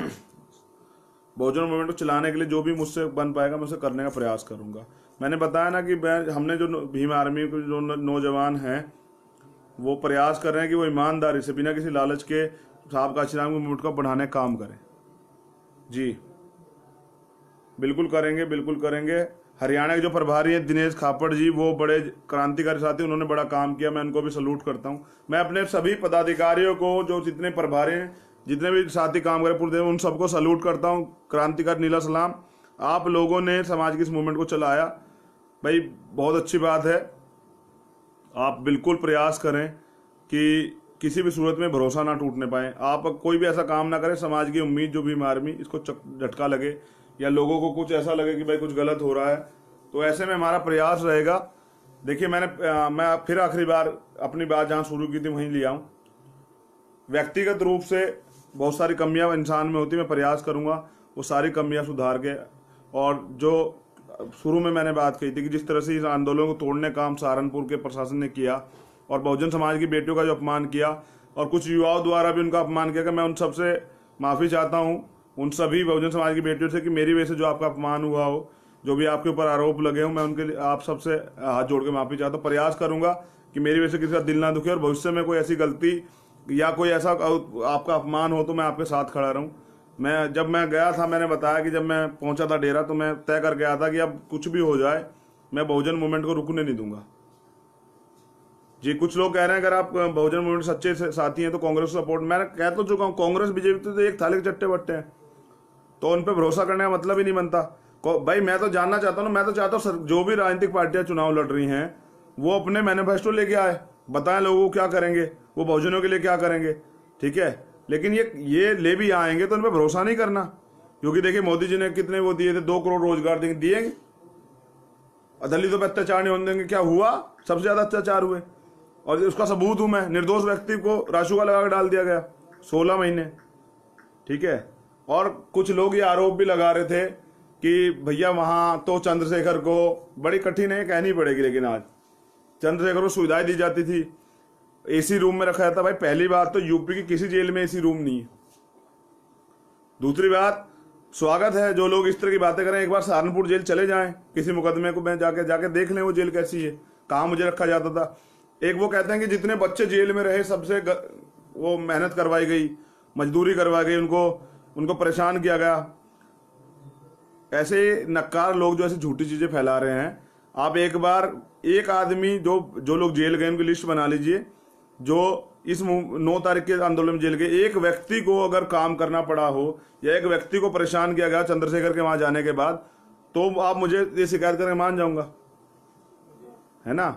बहुजन मूवमेंट को चलाने के लिए जो भी मुझसे बन पाएगा मैं उसे करने का प्रयास करूंगा मैंने बताया ना कि मैं हमने जो भीम आर्मी के जो नौजवान हैं वो प्रयास कर रहे हैं कि वो ईमानदारी से बिना किसी लालच के साहब का अशराम की मूवमेंट को बढ़ाने काम करें जी बिल्कुल करेंगे बिल्कुल करेंगे हरियाणा के जो प्रभारी हैं दिनेश खापड़ जी वो बड़े क्रांतिकारी साथी उन्होंने बड़ा काम किया मैं उनको भी सल्यूट करता हूँ मैं अपने सभी पदाधिकारियों को जो जितने प्रभारी हैं जितने भी साथी काम करे पूरे उन सबको सल्यूट करता हूँ क्रांतिकारी नीला सलाम आप लोगों ने समाज की इस मूवमेंट को चलाया भाई बहुत अच्छी बात है आप बिल्कुल प्रयास करें कि किसी भी सूरत में भरोसा ना टूटने पाए आप कोई भी ऐसा काम ना करें समाज की उम्मीद जो भी मारमी इसको झटका लगे या लोगों को कुछ ऐसा लगे कि भाई कुछ गलत हो रहा है तो ऐसे में हमारा प्रयास रहेगा देखिए मैंने आ, मैं फिर आखिरी बार अपनी बात जहाँ शुरू की थी वहीं लिया हूँ व्यक्तिगत रूप से बहुत सारी कमियाँ इंसान में होती मैं प्रयास करूँगा वो सारी कमियाँ सुधार के और जो शुरू में मैंने बात कही थी कि जिस तरह से इस आंदोलन को तोड़ने काम सहारनपुर के प्रशासन ने किया और बहुजन समाज की बेटियों का जो अपमान किया और कुछ युवाओं द्वारा भी उनका अपमान किया कि मैं उन सबसे माफ़ी चाहता हूँ उन सभी बहुजन समाज की बेटियों से कि मेरी वजह से जो आपका अपमान हुआ हो जो भी आपके ऊपर आरोप लगे हो मैं उनके लिए आप सबसे हाथ जोड़ के माफ़ी चाहता हूँ प्रयास करूँगा कि मेरी वजह से किसी का दिल ना दुखे और भविष्य में कोई ऐसी गलती या कोई ऐसा आपका अपमान हो तो मैं आपके साथ खड़ा रहूँ मैं जब मैं गया था मैंने बताया कि जब मैं पहुंचा था डेरा तो मैं तय करके आया था कि अब कुछ भी हो जाए मैं बहुजन मूवमेंट को रुकने नहीं दूंगा जी कुछ लोग कह रहे हैं अगर आप बहुजन मूवमेंट सच्चे साथी हैं तो कांग्रेस को सपोर्ट मैं कह तो चुका हूँ कांग्रेस बीजेपी तो एक थाले के चट्टे बट्टे हैं तो उन पर भरोसा करने का मतलब ही नहीं बनता भाई मैं तो जानना चाहता हूँ मैं तो चाहता हूँ जो भी राजनीतिक पार्टियां चुनाव लड़ रही हैं वो अपने मैनिफेस्टो लेके आए बताएं लोगों को क्या करेंगे वो बहुजनों के लिए क्या करेंगे ठीक है लेकिन ये ये ले भी आएंगे तो उन पर भरोसा नहीं करना क्योंकि देखिए मोदी जी ने कितने वो दिए थे दो करोड़ रोजगार देंगे दिए दलितों पर अत्याचार नहीं होने देंगे क्या हुआ सबसे ज्यादा अत्याचार हुए और उसका सबूत हूं मैं निर्दोष व्यक्ति को का लगा डाल दिया गया सोलह महीने ठीक है और कुछ लोग ये आरोप भी लगा रहे थे कि भैया वहां तो चंद्रशेखर को बड़ी कठिन है कहनी पड़ेगी लेकिन आज चंद्रशेखर को सुविधाएं दी जाती थी एसी रूम में रखा जाता भाई पहली बात तो यूपी की किसी जेल में एसी रूम नहीं है दूसरी बात स्वागत है जो लोग इस तरह की बातें करें एक बार सहारनपुर जेल चले जाएं किसी मुकदमे को मैं जाके जाके देख लें वो जेल कैसी है कहाँ मुझे रखा जाता था एक वो कहते हैं कि जितने बच्चे जेल में रहे सबसे गर... वो मेहनत करवाई गई मजदूरी करवाई गई उनको उनको परेशान किया गया ऐसे नक्कार लोग जो ऐसी झूठी चीजें फैला रहे हैं आप एक बार एक आदमी जो जो लोग जेल गए उनकी लिस्ट बना लीजिए जो इस नौ तारीख के आंदोलन में जेल गए एक व्यक्ति को अगर काम करना पड़ा हो या एक व्यक्ति को परेशान किया गया चंद्रशेखर के वहां जाने के बाद तो आप मुझे ये शिकायत करके मान जाऊंगा है ना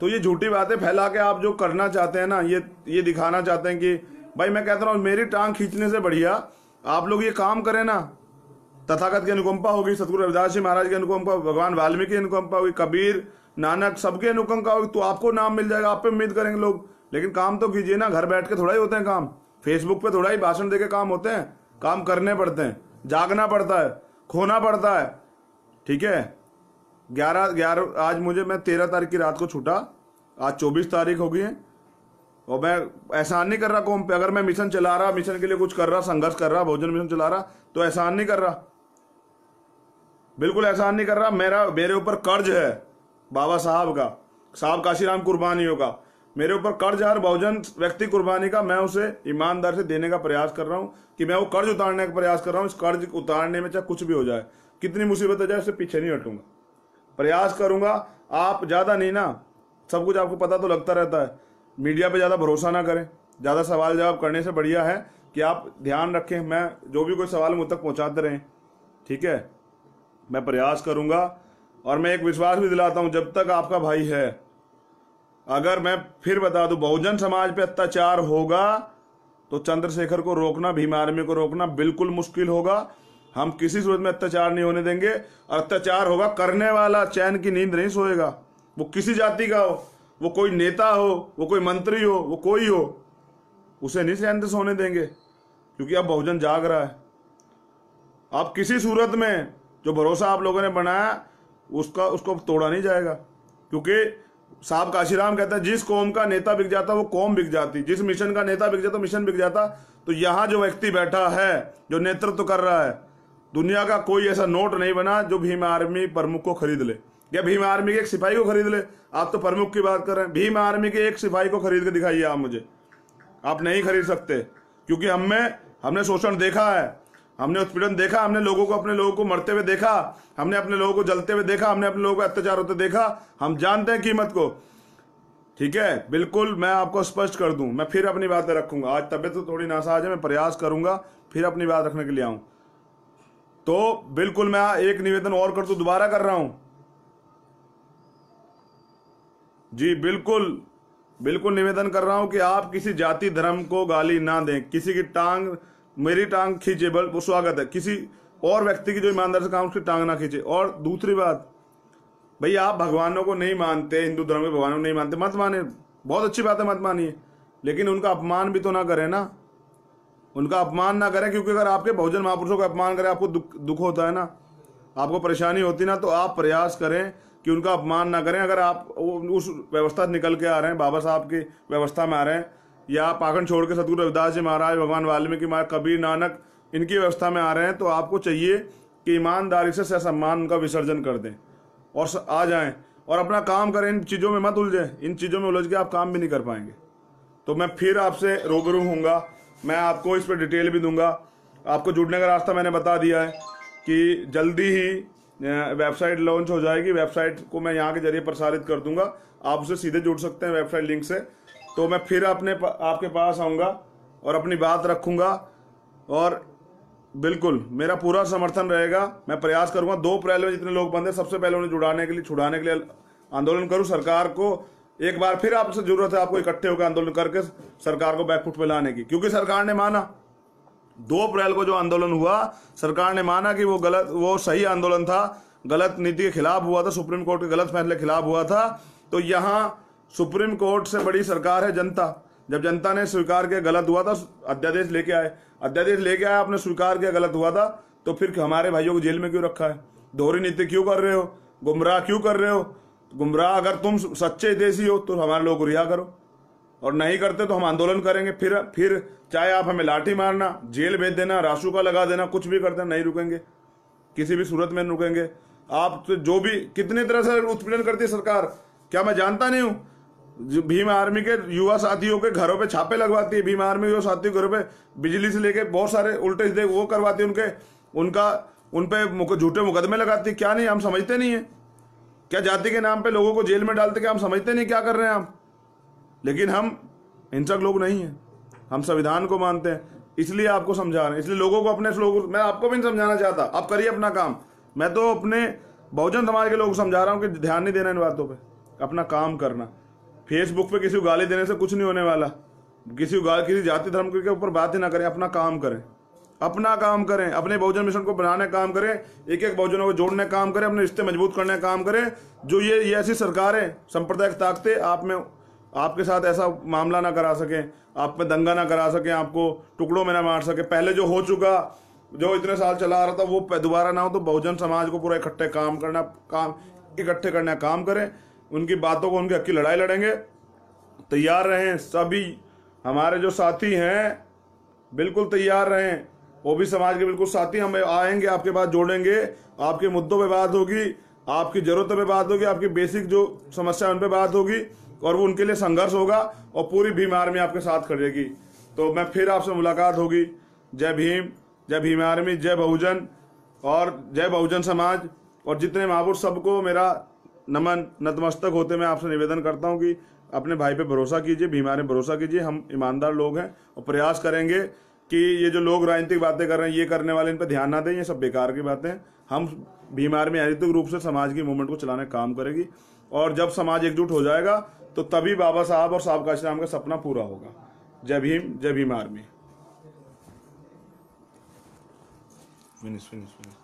तो ये झूठी बातें फैला के आप जो करना चाहते हैं ना ये ये दिखाना चाहते हैं कि भाई मैं कहता हूँ मेरी टांग खींचने से बढ़िया आप लोग ये काम करें ना तथागत की अनुकंपा होगी सतगुरु रविदास जी महाराज की अनुकंपा भगवान वाल्मीकि अनुकंपा होगी कबीर नानक सबके अनुकंपा होगी तो आपको नाम मिल जाएगा आप पे उम्मीद करेंगे लोग लेकिन काम तो कीजिए ना घर बैठ के थोड़ा ही होते हैं काम फेसबुक पे थोड़ा ही भाषण दे काम होते हैं काम करने पड़ते हैं जागना पड़ता है खोना पड़ता है ठीक है ग्यारह ग्यारह आज मुझे मैं तेरह तारीख की रात को छूटा आज चौबीस तारीख हो गई है और मैं एहसान नहीं कर रहा कौन पे अगर मैं मिशन चला रहा मिशन के लिए कुछ कर रहा संघर्ष कर रहा भोजन मिशन चला रहा तो एहसान नहीं कर रहा बिल्कुल एहसान नहीं कर रहा मेरा मेरे ऊपर कर्ज है बाबा साहब का साहब काशीराम कुर्बानियों का मेरे ऊपर कर्ज हर बहुजन व्यक्ति कुर्बानी का मैं उसे ईमानदार से देने का प्रयास कर रहा हूँ कि मैं वो कर्ज उतारने का प्रयास कर रहा हूँ इस कर्ज उतारने में चाहे कुछ भी हो जाए कितनी मुसीबत आ जाए उससे पीछे नहीं हटूंगा प्रयास करूंगा आप ज़्यादा नहीं ना सब कुछ आपको पता तो लगता रहता है मीडिया पे ज़्यादा भरोसा ना करें ज़्यादा सवाल जवाब करने से बढ़िया है कि आप ध्यान रखें मैं जो भी कोई सवाल मुझ तक पहुँचाते रहें ठीक है मैं प्रयास करूँगा और मैं एक विश्वास भी दिलाता हूँ जब तक आपका भाई है अगर मैं फिर बता दूं बहुजन समाज पे अत्याचार होगा तो चंद्रशेखर को रोकना भीम आर्मी को रोकना बिल्कुल मुश्किल होगा हम किसी सूरत में अत्याचार नहीं होने देंगे और अत्याचार होगा करने वाला चैन की नींद नहीं सोएगा वो किसी जाति का हो वो कोई नेता हो वो कोई मंत्री हो वो कोई हो उसे नहीं चैन से सोने देंगे क्योंकि अब बहुजन जाग रहा है आप किसी सूरत में जो भरोसा आप लोगों ने बनाया उसका उसको तोड़ा नहीं जाएगा क्योंकि साहब काशीराम कहता है जिस कौम का नेता बिक जाता वो कौम बिक जाती जिस मिशन का नेता बिक जाता मिशन बिक जाता तो यहाँ जो व्यक्ति बैठा है जो नेतृत्व कर रहा है दुनिया का कोई ऐसा नोट नहीं बना जो भीम आर्मी प्रमुख को खरीद ले या भीम आर्मी के एक सिपाही को खरीद ले आप तो प्रमुख की बात कर रहे हैं भीम आर्मी के एक सिपाही को खरीद के दिखाइए आप मुझे आप नहीं खरीद सकते क्योंकि हमें हमने शोषण देखा है हमने उत्पीड़न देखा हमने लोगों को अपने लोगों को मरते हुए देखा हमने अपने लोगों को जलते हुए देखा हमने अपने लोगों को अत्याचार होते देखा हम जानते हैं कीमत को ठीक है बिल्कुल मैं आपको स्पष्ट कर दूं मैं फिर अपनी बातें रखूंगा आज तबीयत तो थोड़ी नासाज है मैं प्रयास करूंगा फिर अपनी बात रखने के लिए आऊँ तो बिल्कुल मैं एक निवेदन और कर दू तो दोबारा कर रहा हूं जी बिल्कुल बिल्कुल निवेदन कर रहा हूं कि आप किसी जाति धर्म को गाली ना दें किसी की टांग मेरी टांग खींचे बल वो स्वागत है किसी और व्यक्ति की जो ईमानदार से काम उसकी टांग ना खींचे और दूसरी बात भैया आप भगवानों को नहीं मानते हिंदू धर्म के भगवानों को नहीं मानते मत माने बहुत अच्छी बात है मत मानिए लेकिन उनका अपमान भी तो ना करें ना उनका अपमान ना करें क्योंकि अगर आपके बहुजन महापुरुषों का अपमान करें आपको दुख दुख होता है ना आपको परेशानी होती ना तो आप प्रयास करें कि उनका अपमान ना करें अगर आप उस व्यवस्था से निकल के आ रहे हैं बाबा साहब की व्यवस्था में आ रहे हैं या पाखंड छोड़ के सदगुरु रविदास जी महाराज भगवान वाल्मीकि महाराज कबीर नानक इनकी व्यवस्था में आ रहे हैं तो आपको चाहिए कि ईमानदारी से सम्मान उनका विसर्जन कर दें और आ जाएं और अपना काम करें इन चीज़ों में मत उलझें इन चीज़ों में उलझ के आप काम भी नहीं कर पाएंगे तो मैं फिर आपसे रूबरू हूँगा मैं आपको इस पर डिटेल भी दूंगा आपको जुड़ने का रास्ता मैंने बता दिया है कि जल्दी ही वेबसाइट लॉन्च हो जाएगी वेबसाइट को मैं यहाँ के जरिए प्रसारित कर दूंगा आप उसे सीधे जुड़ सकते हैं वेबसाइट लिंक से तो मैं फिर अपने आपके पास आऊँगा और अपनी बात रखूँगा और बिल्कुल मेरा पूरा समर्थन रहेगा मैं प्रयास करूँगा दो अप्रैल में जितने लोग बंद हैं सबसे पहले उन्हें जुड़ाने के लिए छुड़ाने के लिए आंदोलन करूँ सरकार को एक बार फिर आपसे जरूरत है आपको इकट्ठे होकर आंदोलन करके सरकार को बैकफुट पे लाने की क्योंकि सरकार ने माना दो अप्रैल को जो आंदोलन हुआ सरकार ने माना कि वो गलत वो सही आंदोलन था गलत नीति के खिलाफ हुआ था सुप्रीम कोर्ट के गलत फैसले के खिलाफ हुआ था तो यहाँ सुप्रीम कोर्ट से बड़ी सरकार है जनता जब जनता ने स्वीकार किया गलत हुआ था अध्यादेश लेके आए अध्यादेश लेके आए आपने स्वीकार किया गलत हुआ था तो फिर हमारे भाइयों को जेल में क्यों रखा है दोहरी नीति क्यों कर रहे हो गुमराह क्यों कर रहे हो गुमराह अगर तुम सच्चे देसी हो तो हमारे लोग रिहा करो और नहीं करते तो हम आंदोलन करेंगे फिर फिर चाहे आप हमें लाठी मारना जेल भेज देना का लगा देना कुछ भी करते नहीं रुकेंगे किसी भी सूरत में नहीं रुकेंगे आप तो जो भी कितने तरह से उत्पीड़न करती है सरकार क्या मैं जानता नहीं हूँ भीम आर्मी के युवा साथियों के घरों पे छापे लगवाती है भीम आर्मी युवा साथियों के घरों पे बिजली से लेके बहुत सारे उल्टे दे वो करवाती है उनके उनका उनपे झूठे मुकदमे लगाती है क्या नहीं हम समझते नहीं है क्या जाति के नाम पे लोगों को जेल में डालते क्या हम समझते नहीं क्या कर रहे हैं हम लेकिन हम हिंसक लोग नहीं हैं हम संविधान को मानते हैं इसलिए आपको समझा रहे हैं इसलिए लोगों को अपने लोगों मैं आपको भी नहीं समझाना चाहता आप करिए अपना काम मैं तो अपने बहुजन समाज के लोगों को समझा रहा हूँ कि ध्यान नहीं देना इन बातों पर अपना काम करना फेसबुक पे किसी को गाली देने से कुछ नहीं होने वाला किसी गाल किसी जाति धर्म के ऊपर बात ही ना करें अपना काम करें अपना काम करें अपने बहुजन मिशन को बनाने काम करें एक एक बहुजनों को जोड़ने काम करें अपने रिश्ते मजबूत करने काम करें जो ये ये ऐसी सरकारें सांप्रदायिक ताकतें आप में आपके साथ ऐसा मामला ना करा सकें आप में दंगा ना करा सकें आपको टुकड़ों में ना मार सकें पहले जो हो चुका जो इतने साल चला आ रहा था वो दोबारा ना हो तो बहुजन समाज को पूरा इकट्ठे काम करना काम इकट्ठे करना काम करें उनकी बातों को उनके हक की लड़ाई लड़ेंगे तैयार रहें सभी हमारे जो साथी हैं बिल्कुल तैयार रहें वो भी समाज के बिल्कुल साथी हम आएंगे आपके पास जोड़ेंगे आपके मुद्दों पे बात होगी आपकी जरूरतों पे बात होगी आपकी बेसिक जो समस्या उन पर बात होगी और वो उनके लिए संघर्ष होगा और पूरी भीम आर्मी आपके साथ खड़ेगी तो मैं फिर आपसे मुलाकात होगी जय भीम जय भीम आर्मी जय बहुजन और जय बहुजन समाज और जितने महापुर सबको मेरा नमन नतमस्तक होते मैं आपसे निवेदन करता हूँ कि अपने भाई पे भरोसा कीजिए भीमारे भरोसा कीजिए हम ईमानदार लोग हैं और प्रयास करेंगे कि ये जो लोग राजनीतिक बातें कर रहे हैं ये करने वाले इन पर ध्यान ना दें ये सब बेकार की बातें हम बीमार में राजनीतिक रूप से समाज की मूवमेंट को चलाने का काम करेगी और जब समाज एकजुट हो जाएगा तो तभी बाबा साहब और साहब काशी का सपना पूरा होगा जय भीम जय Bhim army finish finish finish